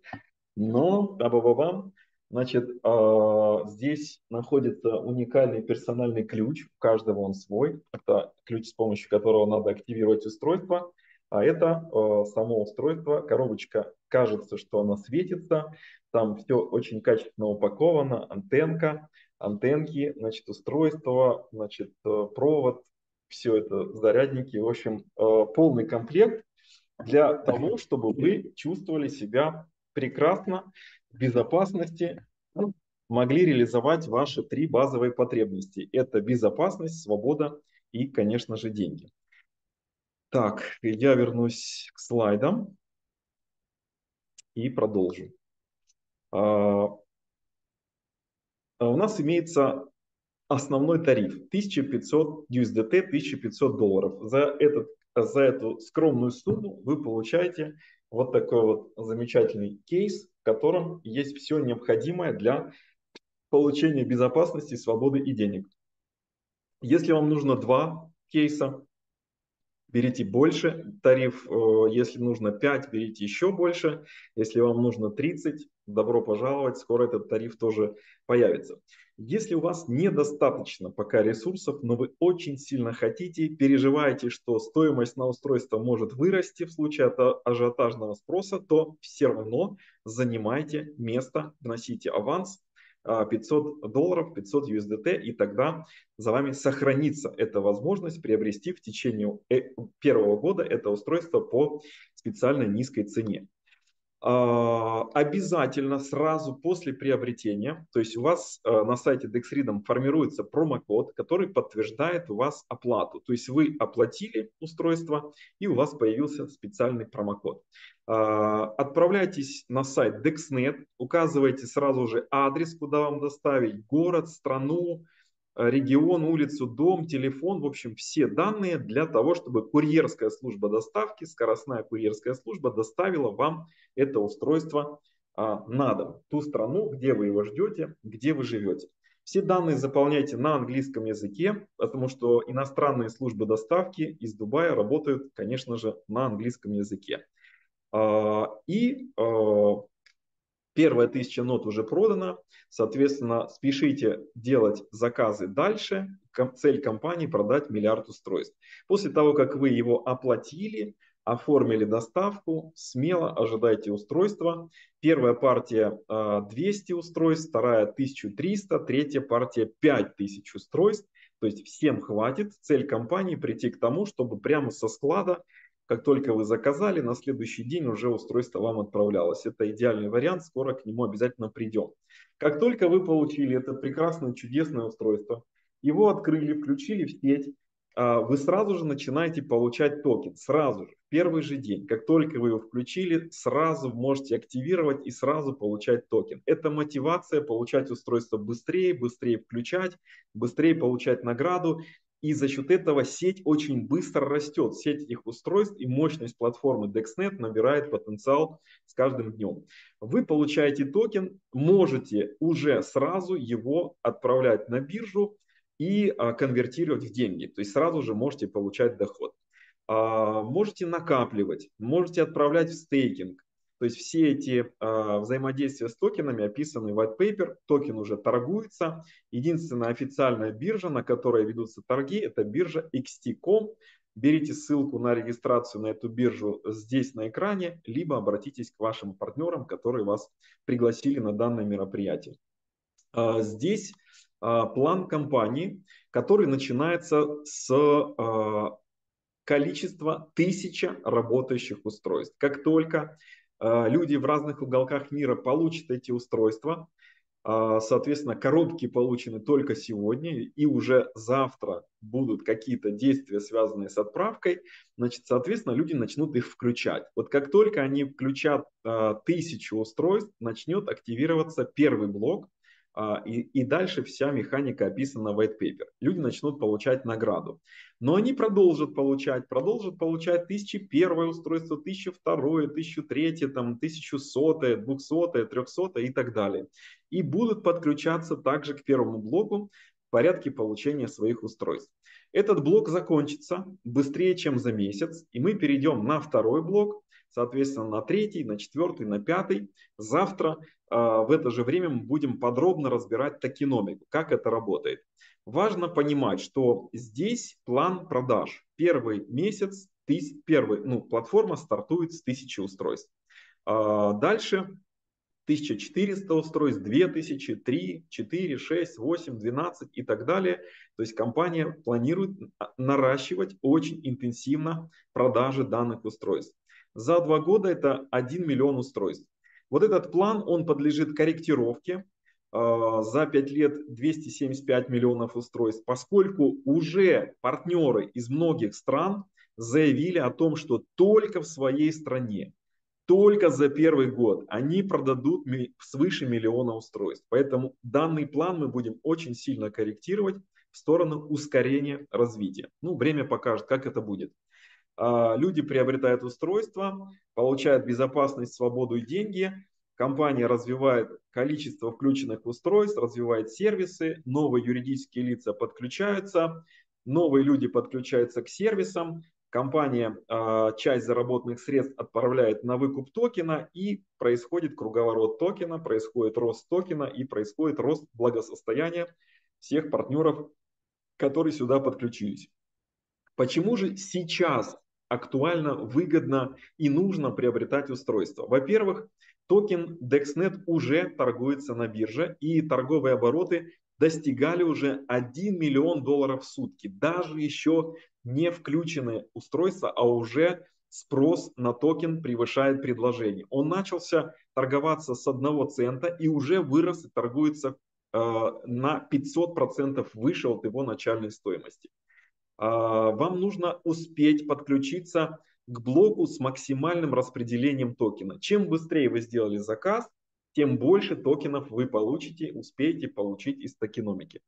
но, да ба ба -бам, Значит, а, здесь находится уникальный персональный ключ, у каждого он свой. Это ключ, с помощью которого надо активировать устройство. А это а, само устройство, коробочка, кажется, что она светится. Там все очень качественно упаковано, антенка, антенки, значит, устройство, значит, а, провод, все это, зарядники. В общем, полный комплект для того, чтобы вы чувствовали себя прекрасно безопасности ну, могли реализовать ваши три базовые потребности. Это безопасность, свобода и, конечно же, деньги. Так, я вернусь к слайдам и продолжу. А, а у нас имеется основной тариф 1500 USDT, 1500 долларов. За, этот, за эту скромную сумму вы получаете вот такой вот замечательный кейс, в котором есть все необходимое для получения безопасности, свободы и денег. Если вам нужно два кейса, берите больше тариф, э, если нужно 5, берите еще больше, если вам нужно 30, добро пожаловать, скоро этот тариф тоже появится. Если у вас недостаточно пока ресурсов, но вы очень сильно хотите, переживаете, что стоимость на устройство может вырасти в случае ажиотажного спроса, то все равно занимайте место, вносите аванс, 500 а, долларов, 500 USDT, и тогда за вами сохранится эта возможность приобрести в течение э, первого года это устройство по специально низкой цене. А, обязательно сразу после приобретения, то есть у вас э, на сайте DexReadom формируется промокод, который подтверждает у вас оплату. То есть вы оплатили устройство и у вас появился специальный промокод. А, отправляйтесь на сайт DexNet, указывайте сразу же адрес, куда вам доставить, город, страну, регион, улицу, дом, телефон, в общем, все данные для того, чтобы курьерская служба доставки, скоростная курьерская служба доставила вам это устройство а, на дом, ту страну, где вы его ждете, где вы живете. Все данные заполняйте на английском языке, потому что иностранные службы доставки из Дубая работают, конечно же, на английском языке. А, и а, Первая тысяча нот уже продана, соответственно, спешите делать заказы дальше. Цель компании – продать миллиард устройств. После того, как вы его оплатили, оформили доставку, смело ожидайте устройства. Первая партия 200 а, устройств, вторая 1300, третья партия 5000 устройств. То есть всем хватит. Цель компании прийти к тому, чтобы прямо со склада как только вы заказали, на следующий день уже устройство вам отправлялось. Это идеальный вариант, скоро к нему обязательно придем. Как только вы получили это прекрасное, чудесное устройство, его открыли, включили в сеть, а, вы сразу же начинаете получать токен, сразу же, в первый же день. Как только вы его включили, сразу можете активировать и сразу получать токен. Это мотивация получать устройство быстрее, быстрее включать, быстрее получать награду. И за счет этого сеть очень быстро растет, сеть этих устройств и мощность платформы DexNet набирает потенциал с каждым днем. Вы получаете токен, можете уже сразу его отправлять на биржу и а, конвертировать в деньги. То есть сразу же можете получать доход. А, можете накапливать, можете отправлять в стейкинг, то есть все эти э, взаимодействия с токенами описаны в white paper, токен уже торгуется. Единственная официальная биржа, на которой ведутся торги, это биржа XT.com. Берите ссылку на регистрацию на эту биржу здесь на экране, либо обратитесь к вашим партнерам, которые вас пригласили на данное мероприятие. А, здесь а, план компании, который начинается с количества тысяча работающих устройств. Как только Э, люди в разных уголках мира получат эти устройства. А, соответственно, коробки получены только сегодня, и уже завтра будут какие-то действия, связанные с отправкой. Значит, соответственно, люди начнут их включать. Вот как только они включат э, тысячу устройств, начнет активироваться первый блок, а, и, и дальше вся механика описана в white paper. Люди начнут получать награду. Но они продолжат получать, продолжат получать 1001 устройство, 1002, 1003, там, 1100, 200, 300 и так далее. И будут подключаться также к первому блоку в порядке получения своих устройств. Этот блок закончится быстрее, чем за месяц, и мы перейдем на второй блок – соответственно, на третий, на четвертый, на пятый. Завтра э, в это же время мы будем подробно разбирать токеномику, как это работает. Важно понимать, что здесь план продаж. Первый месяц, тысяч первый, ну, платформа стартует с тысячи устройств. Э, дальше 1400 устройств, 2000, 3, 4, 6, 8, 12 и так далее. То есть компания планирует а, наращивать очень интенсивно продажи данных устройств. За два года это 1 миллион устройств. Вот этот план, он подлежит корректировке. А, за 5 лет 275 миллионов устройств, поскольку уже партнеры из многих стран заявили о том, что только в своей стране, только за первый год они продадут свыше миллиона устройств. Поэтому данный план мы будем очень сильно корректировать в сторону ускорения развития. Ну, время покажет, как это будет. А, люди приобретают устройство, получают безопасность, свободу и деньги. Компания развивает количество включенных устройств, развивает сервисы, новые юридические лица подключаются, новые люди подключаются к сервисам, компания а, часть заработанных средств отправляет на выкуп токена и происходит круговорот токена, происходит рост токена и происходит рост благосостояния всех партнеров, которые сюда подключились. Почему же сейчас актуально, выгодно и нужно приобретать устройство. Во-первых, токен DexNet уже торгуется на бирже, и торговые обороты достигали уже 1 миллион долларов в сутки. Даже еще не включены устройства, а уже спрос на токен превышает предложение. Он начался торговаться с 1 цента и уже вырос и торгуется э, на 500% выше от его начальной стоимости. А, вам нужно успеть подключиться к блоку с максимальным распределением токена. Чем быстрее вы сделали заказ, тем больше токенов вы получите, успеете получить из токеномики.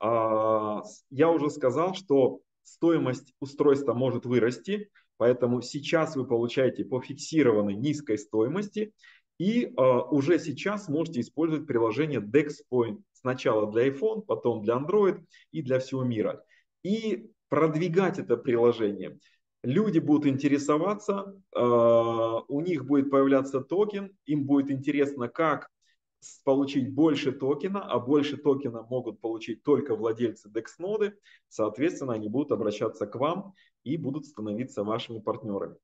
А, я уже сказал, что стоимость устройства может вырасти, поэтому сейчас вы получаете по фиксированной низкой стоимости и а, уже сейчас можете использовать приложение DexPoint сначала для iPhone, потом для Android и для всего мира. И продвигать это приложение. Люди будут интересоваться, э, у них будет появляться токен, им будет интересно, как получить больше токена, а больше токена могут получить только владельцы DEX ноды. Соответственно, они будут обращаться к вам и будут становиться вашими партнерами.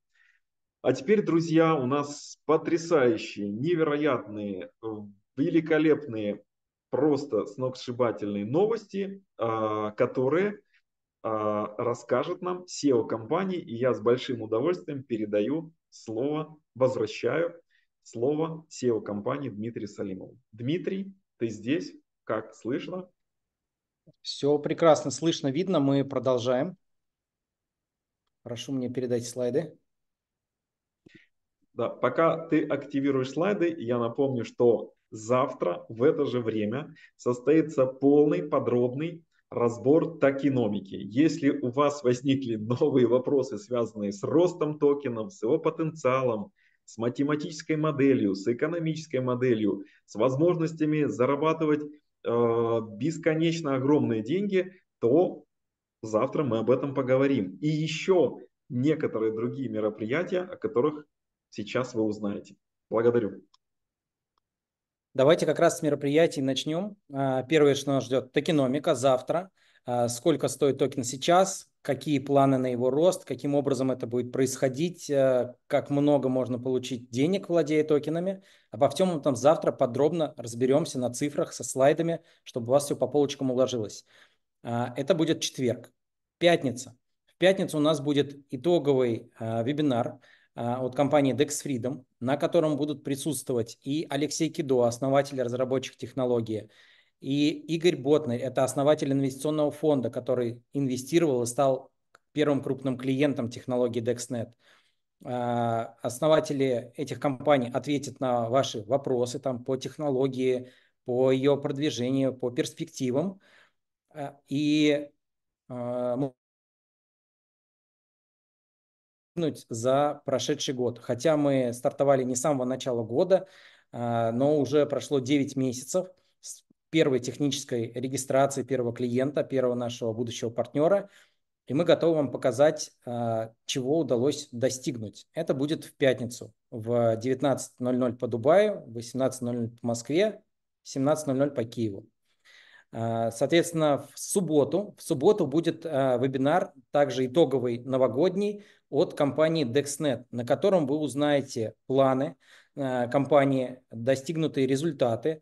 А теперь, друзья, у нас потрясающие, невероятные, великолепные, просто сногсшибательные новости, э, которые а, расскажет нам SEO компании, и я с большим удовольствием передаю слово, возвращаю слово SEO компании Дмитрию Салимову. Дмитрий, ты здесь? Как слышно? Все прекрасно слышно, видно. Мы продолжаем. Прошу мне передать слайды. Да, пока ты активируешь слайды, я напомню, что завтра в это же время состоится полный подробный разбор токеномики. Если у вас возникли новые вопросы, связанные с ростом токенов, с его потенциалом, с математической моделью, с экономической моделью, с возможностями зарабатывать э, бесконечно огромные деньги, то завтра мы об этом поговорим. И еще некоторые другие мероприятия, о которых сейчас вы узнаете. Благодарю. Давайте как раз с мероприятий начнем. А, первое, что нас ждет, токеномика завтра. А, сколько стоит токен сейчас, какие планы на его рост, каким образом это будет происходить, а, как много можно получить денег, владея токенами. Обо всем этом завтра подробно разберемся на цифрах со слайдами, чтобы у вас все по полочкам уложилось. Это будет четверг. Пятница. В пятницу у нас будет итоговый вебинар – Э, от компании Dex Freedom, на котором будут присутствовать и Алексей Кидо, основатель разработчик технологии, и Игорь Ботный, это основатель инвестиционного фонда, который инвестировал и стал первым крупным клиентом технологии DexNet. Э, основатели этих компаний ответят на ваши вопросы там, по технологии, по ее продвижению, по перспективам. Э, и мы за прошедший год. Хотя мы стартовали не с самого начала года, а, но уже прошло 9 месяцев с первой технической регистрации первого клиента, первого нашего будущего партнера. И мы готовы вам показать, а, чего удалось достигнуть. Это будет в пятницу в 19.00 по Дубаю, 18.00 по Москве, 17.00 по Киеву. А, соответственно, в субботу, в субботу будет а, вебинар, также итоговый новогодний от компании DexNet, на котором вы узнаете планы а, компании, достигнутые результаты,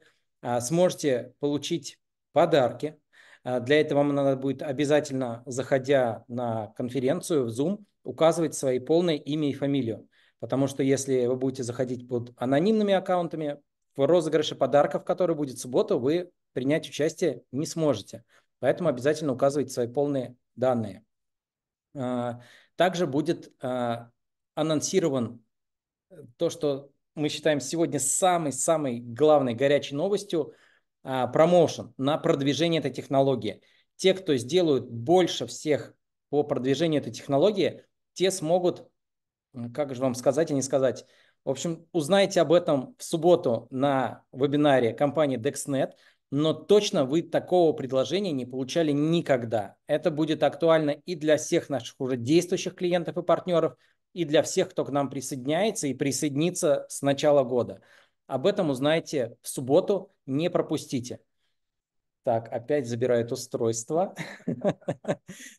сможете получить подарки. Для этого вам надо будет обязательно, заходя на конференцию в Zoom, указывать свои полное имя и фамилию. Потому что если вы будете заходить под анонимными аккаунтами, в розыгрыше подарков, который будет в субботу, вы принять участие не сможете. Поэтому обязательно указывайте свои полные данные. А, также будет а, анонсирован э, то, что мы считаем сегодня самой-самой главной горячей новостью а, промоушен на продвижение этой технологии. Те, кто сделают больше всех по продвижению этой технологии, те смогут, как же вам сказать и не сказать, в общем, узнаете об этом в субботу на вебинаре компании DexNet но точно вы такого предложения не получали никогда. Это будет актуально и для всех наших уже действующих клиентов и партнеров, и для всех, кто к нам присоединяется и присоединится с начала года. Об этом узнаете в субботу, не пропустите. Так, опять забирает устройство.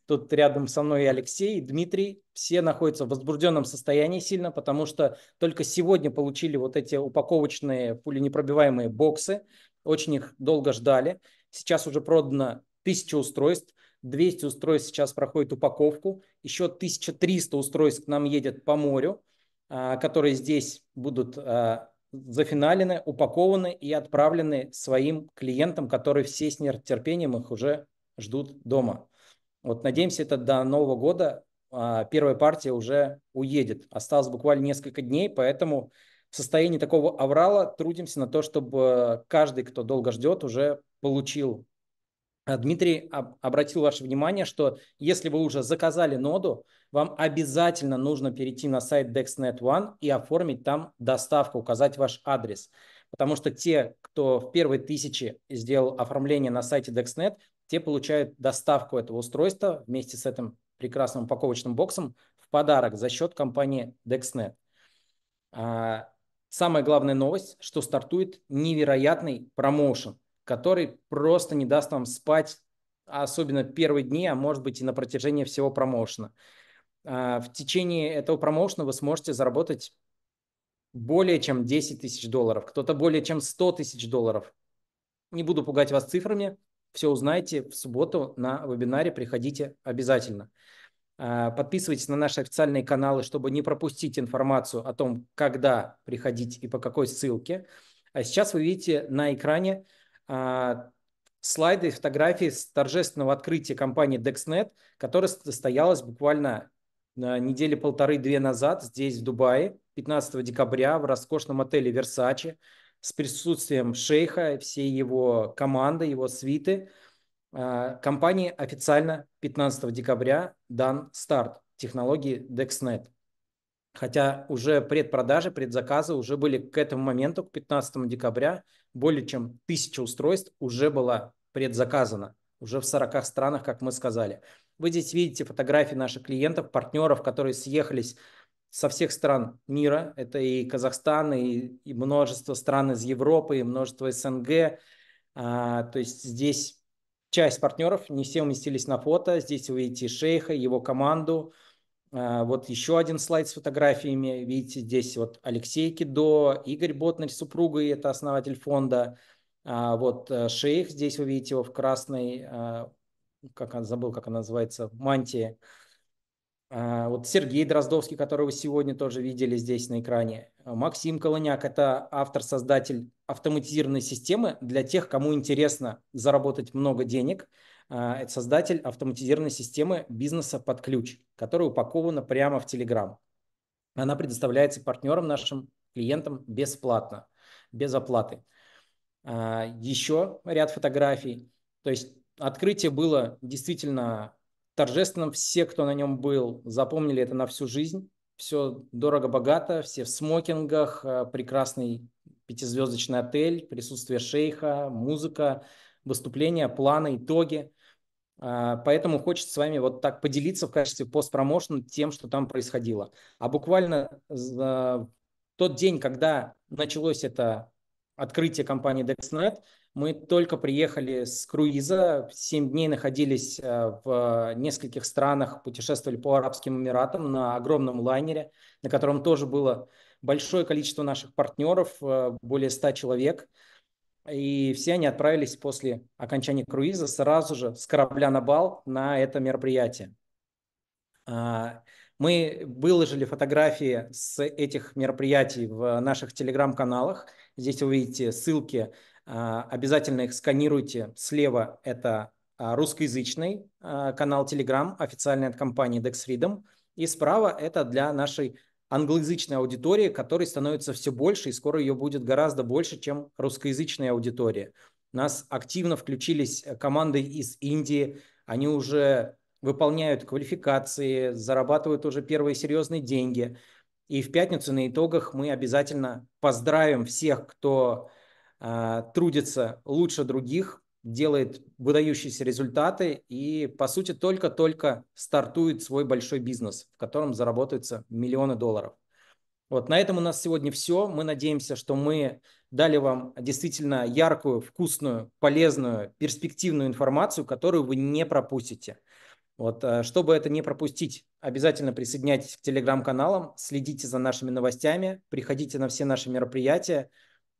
Тут рядом со мной и Алексей, и Дмитрий. Все находятся в возбужденном состоянии сильно, потому что только сегодня получили вот эти упаковочные пуленепробиваемые боксы. Очень их долго ждали. Сейчас уже продано 1000 устройств. 200 устройств сейчас проходит упаковку. Еще 1300 устройств к нам едет по морю, а, которые здесь будут а, зафиналены, упакованы и отправлены своим клиентам, которые все с нетерпением их уже ждут дома. Вот надеемся, это до Нового года а, первая партия уже уедет. Осталось буквально несколько дней, поэтому в состоянии такого аврала трудимся на то, чтобы каждый, кто долго ждет, уже получил. А, Дмитрий обратил ваше внимание, что если вы уже заказали ноду, вам обязательно нужно перейти на сайт DexNet One и оформить там доставку, указать ваш адрес. Потому что те, кто в первые тысячи сделал оформление на сайте DexNet, те получают доставку этого устройства вместе с этим прекрасным упаковочным боксом в подарок за счет компании DexNet. А, Самая главная новость, что стартует невероятный промоушен, который просто не даст вам спать, особенно первые дни, а может быть и на протяжении всего промоушена. А, в течение этого промоушена вы сможете заработать более чем 10 тысяч долларов, кто-то более чем 100 тысяч долларов. Не буду пугать вас цифрами, все узнаете в субботу на вебинаре, приходите обязательно. А, подписывайтесь на наши официальные каналы, чтобы не пропустить информацию о том, когда приходить и по какой ссылке. А сейчас вы видите на экране а, слайды и фотографии с торжественного открытия компании DexNet, которая состоялась буквально а, недели полторы-две назад здесь, в Дубае, 15 декабря в роскошном отеле «Версачи» с присутствием шейха, всей его команды, его свиты – Э, компании официально 15 декабря дан старт технологии DexNet. Хотя уже предпродажи, предзаказы уже были к этому моменту, к 15 декабря, более чем тысяча устройств уже было предзаказано уже в 40 странах, как мы сказали. Вы здесь видите фотографии наших клиентов, партнеров, которые съехались со всех стран мира. Это и Казахстан, и, и множество стран из Европы, и множество СНГ. А, то есть здесь часть партнеров, не все уместились на фото. Здесь вы видите шейха, его команду. А, вот еще один слайд с фотографиями. Видите, здесь вот Алексей Кидо, Игорь Ботнарь, супруга, и это основатель фонда. А, вот э, шейх, здесь вы видите его в красной, а, как он, забыл, как она называется, мантии. А, вот Сергей Дроздовский, которого сегодня тоже видели здесь на экране. Максим Колоняк – это автор-создатель автоматизированной системы для тех, кому интересно заработать много денег. А, это создатель автоматизированной системы бизнеса под ключ, которая упакована прямо в Telegram. Она предоставляется партнерам нашим, клиентам бесплатно, без оплаты. А, еще ряд фотографий. То есть открытие было действительно торжественным. Все, кто на нем был, запомнили это на всю жизнь. Все дорого-богато, все в смокингах, э, прекрасный пятизвездочный отель, присутствие шейха, музыка, выступления, планы, итоги. А, поэтому хочется с вами вот так поделиться в качестве постпромоушена тем, что там происходило. А буквально э, тот день, когда началось это открытие компании DexNet, мы только приехали с круиза, 7 дней находились э, в нескольких странах, путешествовали по Арабским Эмиратам на огромном лайнере, на котором тоже было большое количество наших партнеров, э, более 100 человек. И все они отправились после окончания круиза сразу же с корабля на бал на это мероприятие. А, мы выложили фотографии с этих мероприятий в наших телеграм-каналах. Здесь вы видите ссылки а, обязательно их сканируйте. Слева это а, русскоязычный а, канал Telegram, официальный от компании Dex Freedom. И справа это для нашей англоязычной аудитории, которой становится все больше, и скоро ее будет гораздо больше, чем русскоязычная аудитория. Нас активно включились э, команды из Индии, они уже выполняют квалификации, зарабатывают уже первые серьезные деньги. И в пятницу на итогах мы обязательно поздравим всех, кто а, трудится лучше других, делает выдающиеся результаты и, по сути, только-только стартует свой большой бизнес, в котором заработаются миллионы долларов. Вот на этом у нас сегодня все. Мы надеемся, что мы дали вам действительно яркую, вкусную, полезную, перспективную информацию, которую вы не пропустите. Вот, а, чтобы это не пропустить, обязательно присоединяйтесь к телеграм-каналам, следите за нашими новостями, приходите на все наши мероприятия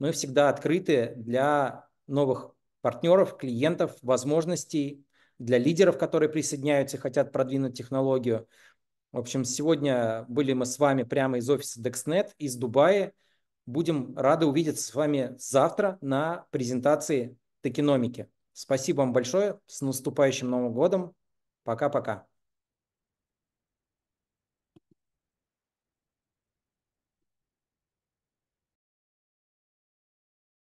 мы всегда открыты для новых партнеров, клиентов, возможностей, для лидеров, которые присоединяются и хотят продвинуть технологию. В общем, сегодня были мы с вами прямо из офиса DexNet, из Дубая. Будем рады увидеться с вами завтра на презентации токеномики. Спасибо вам большое. С наступающим Новым годом. Пока-пока.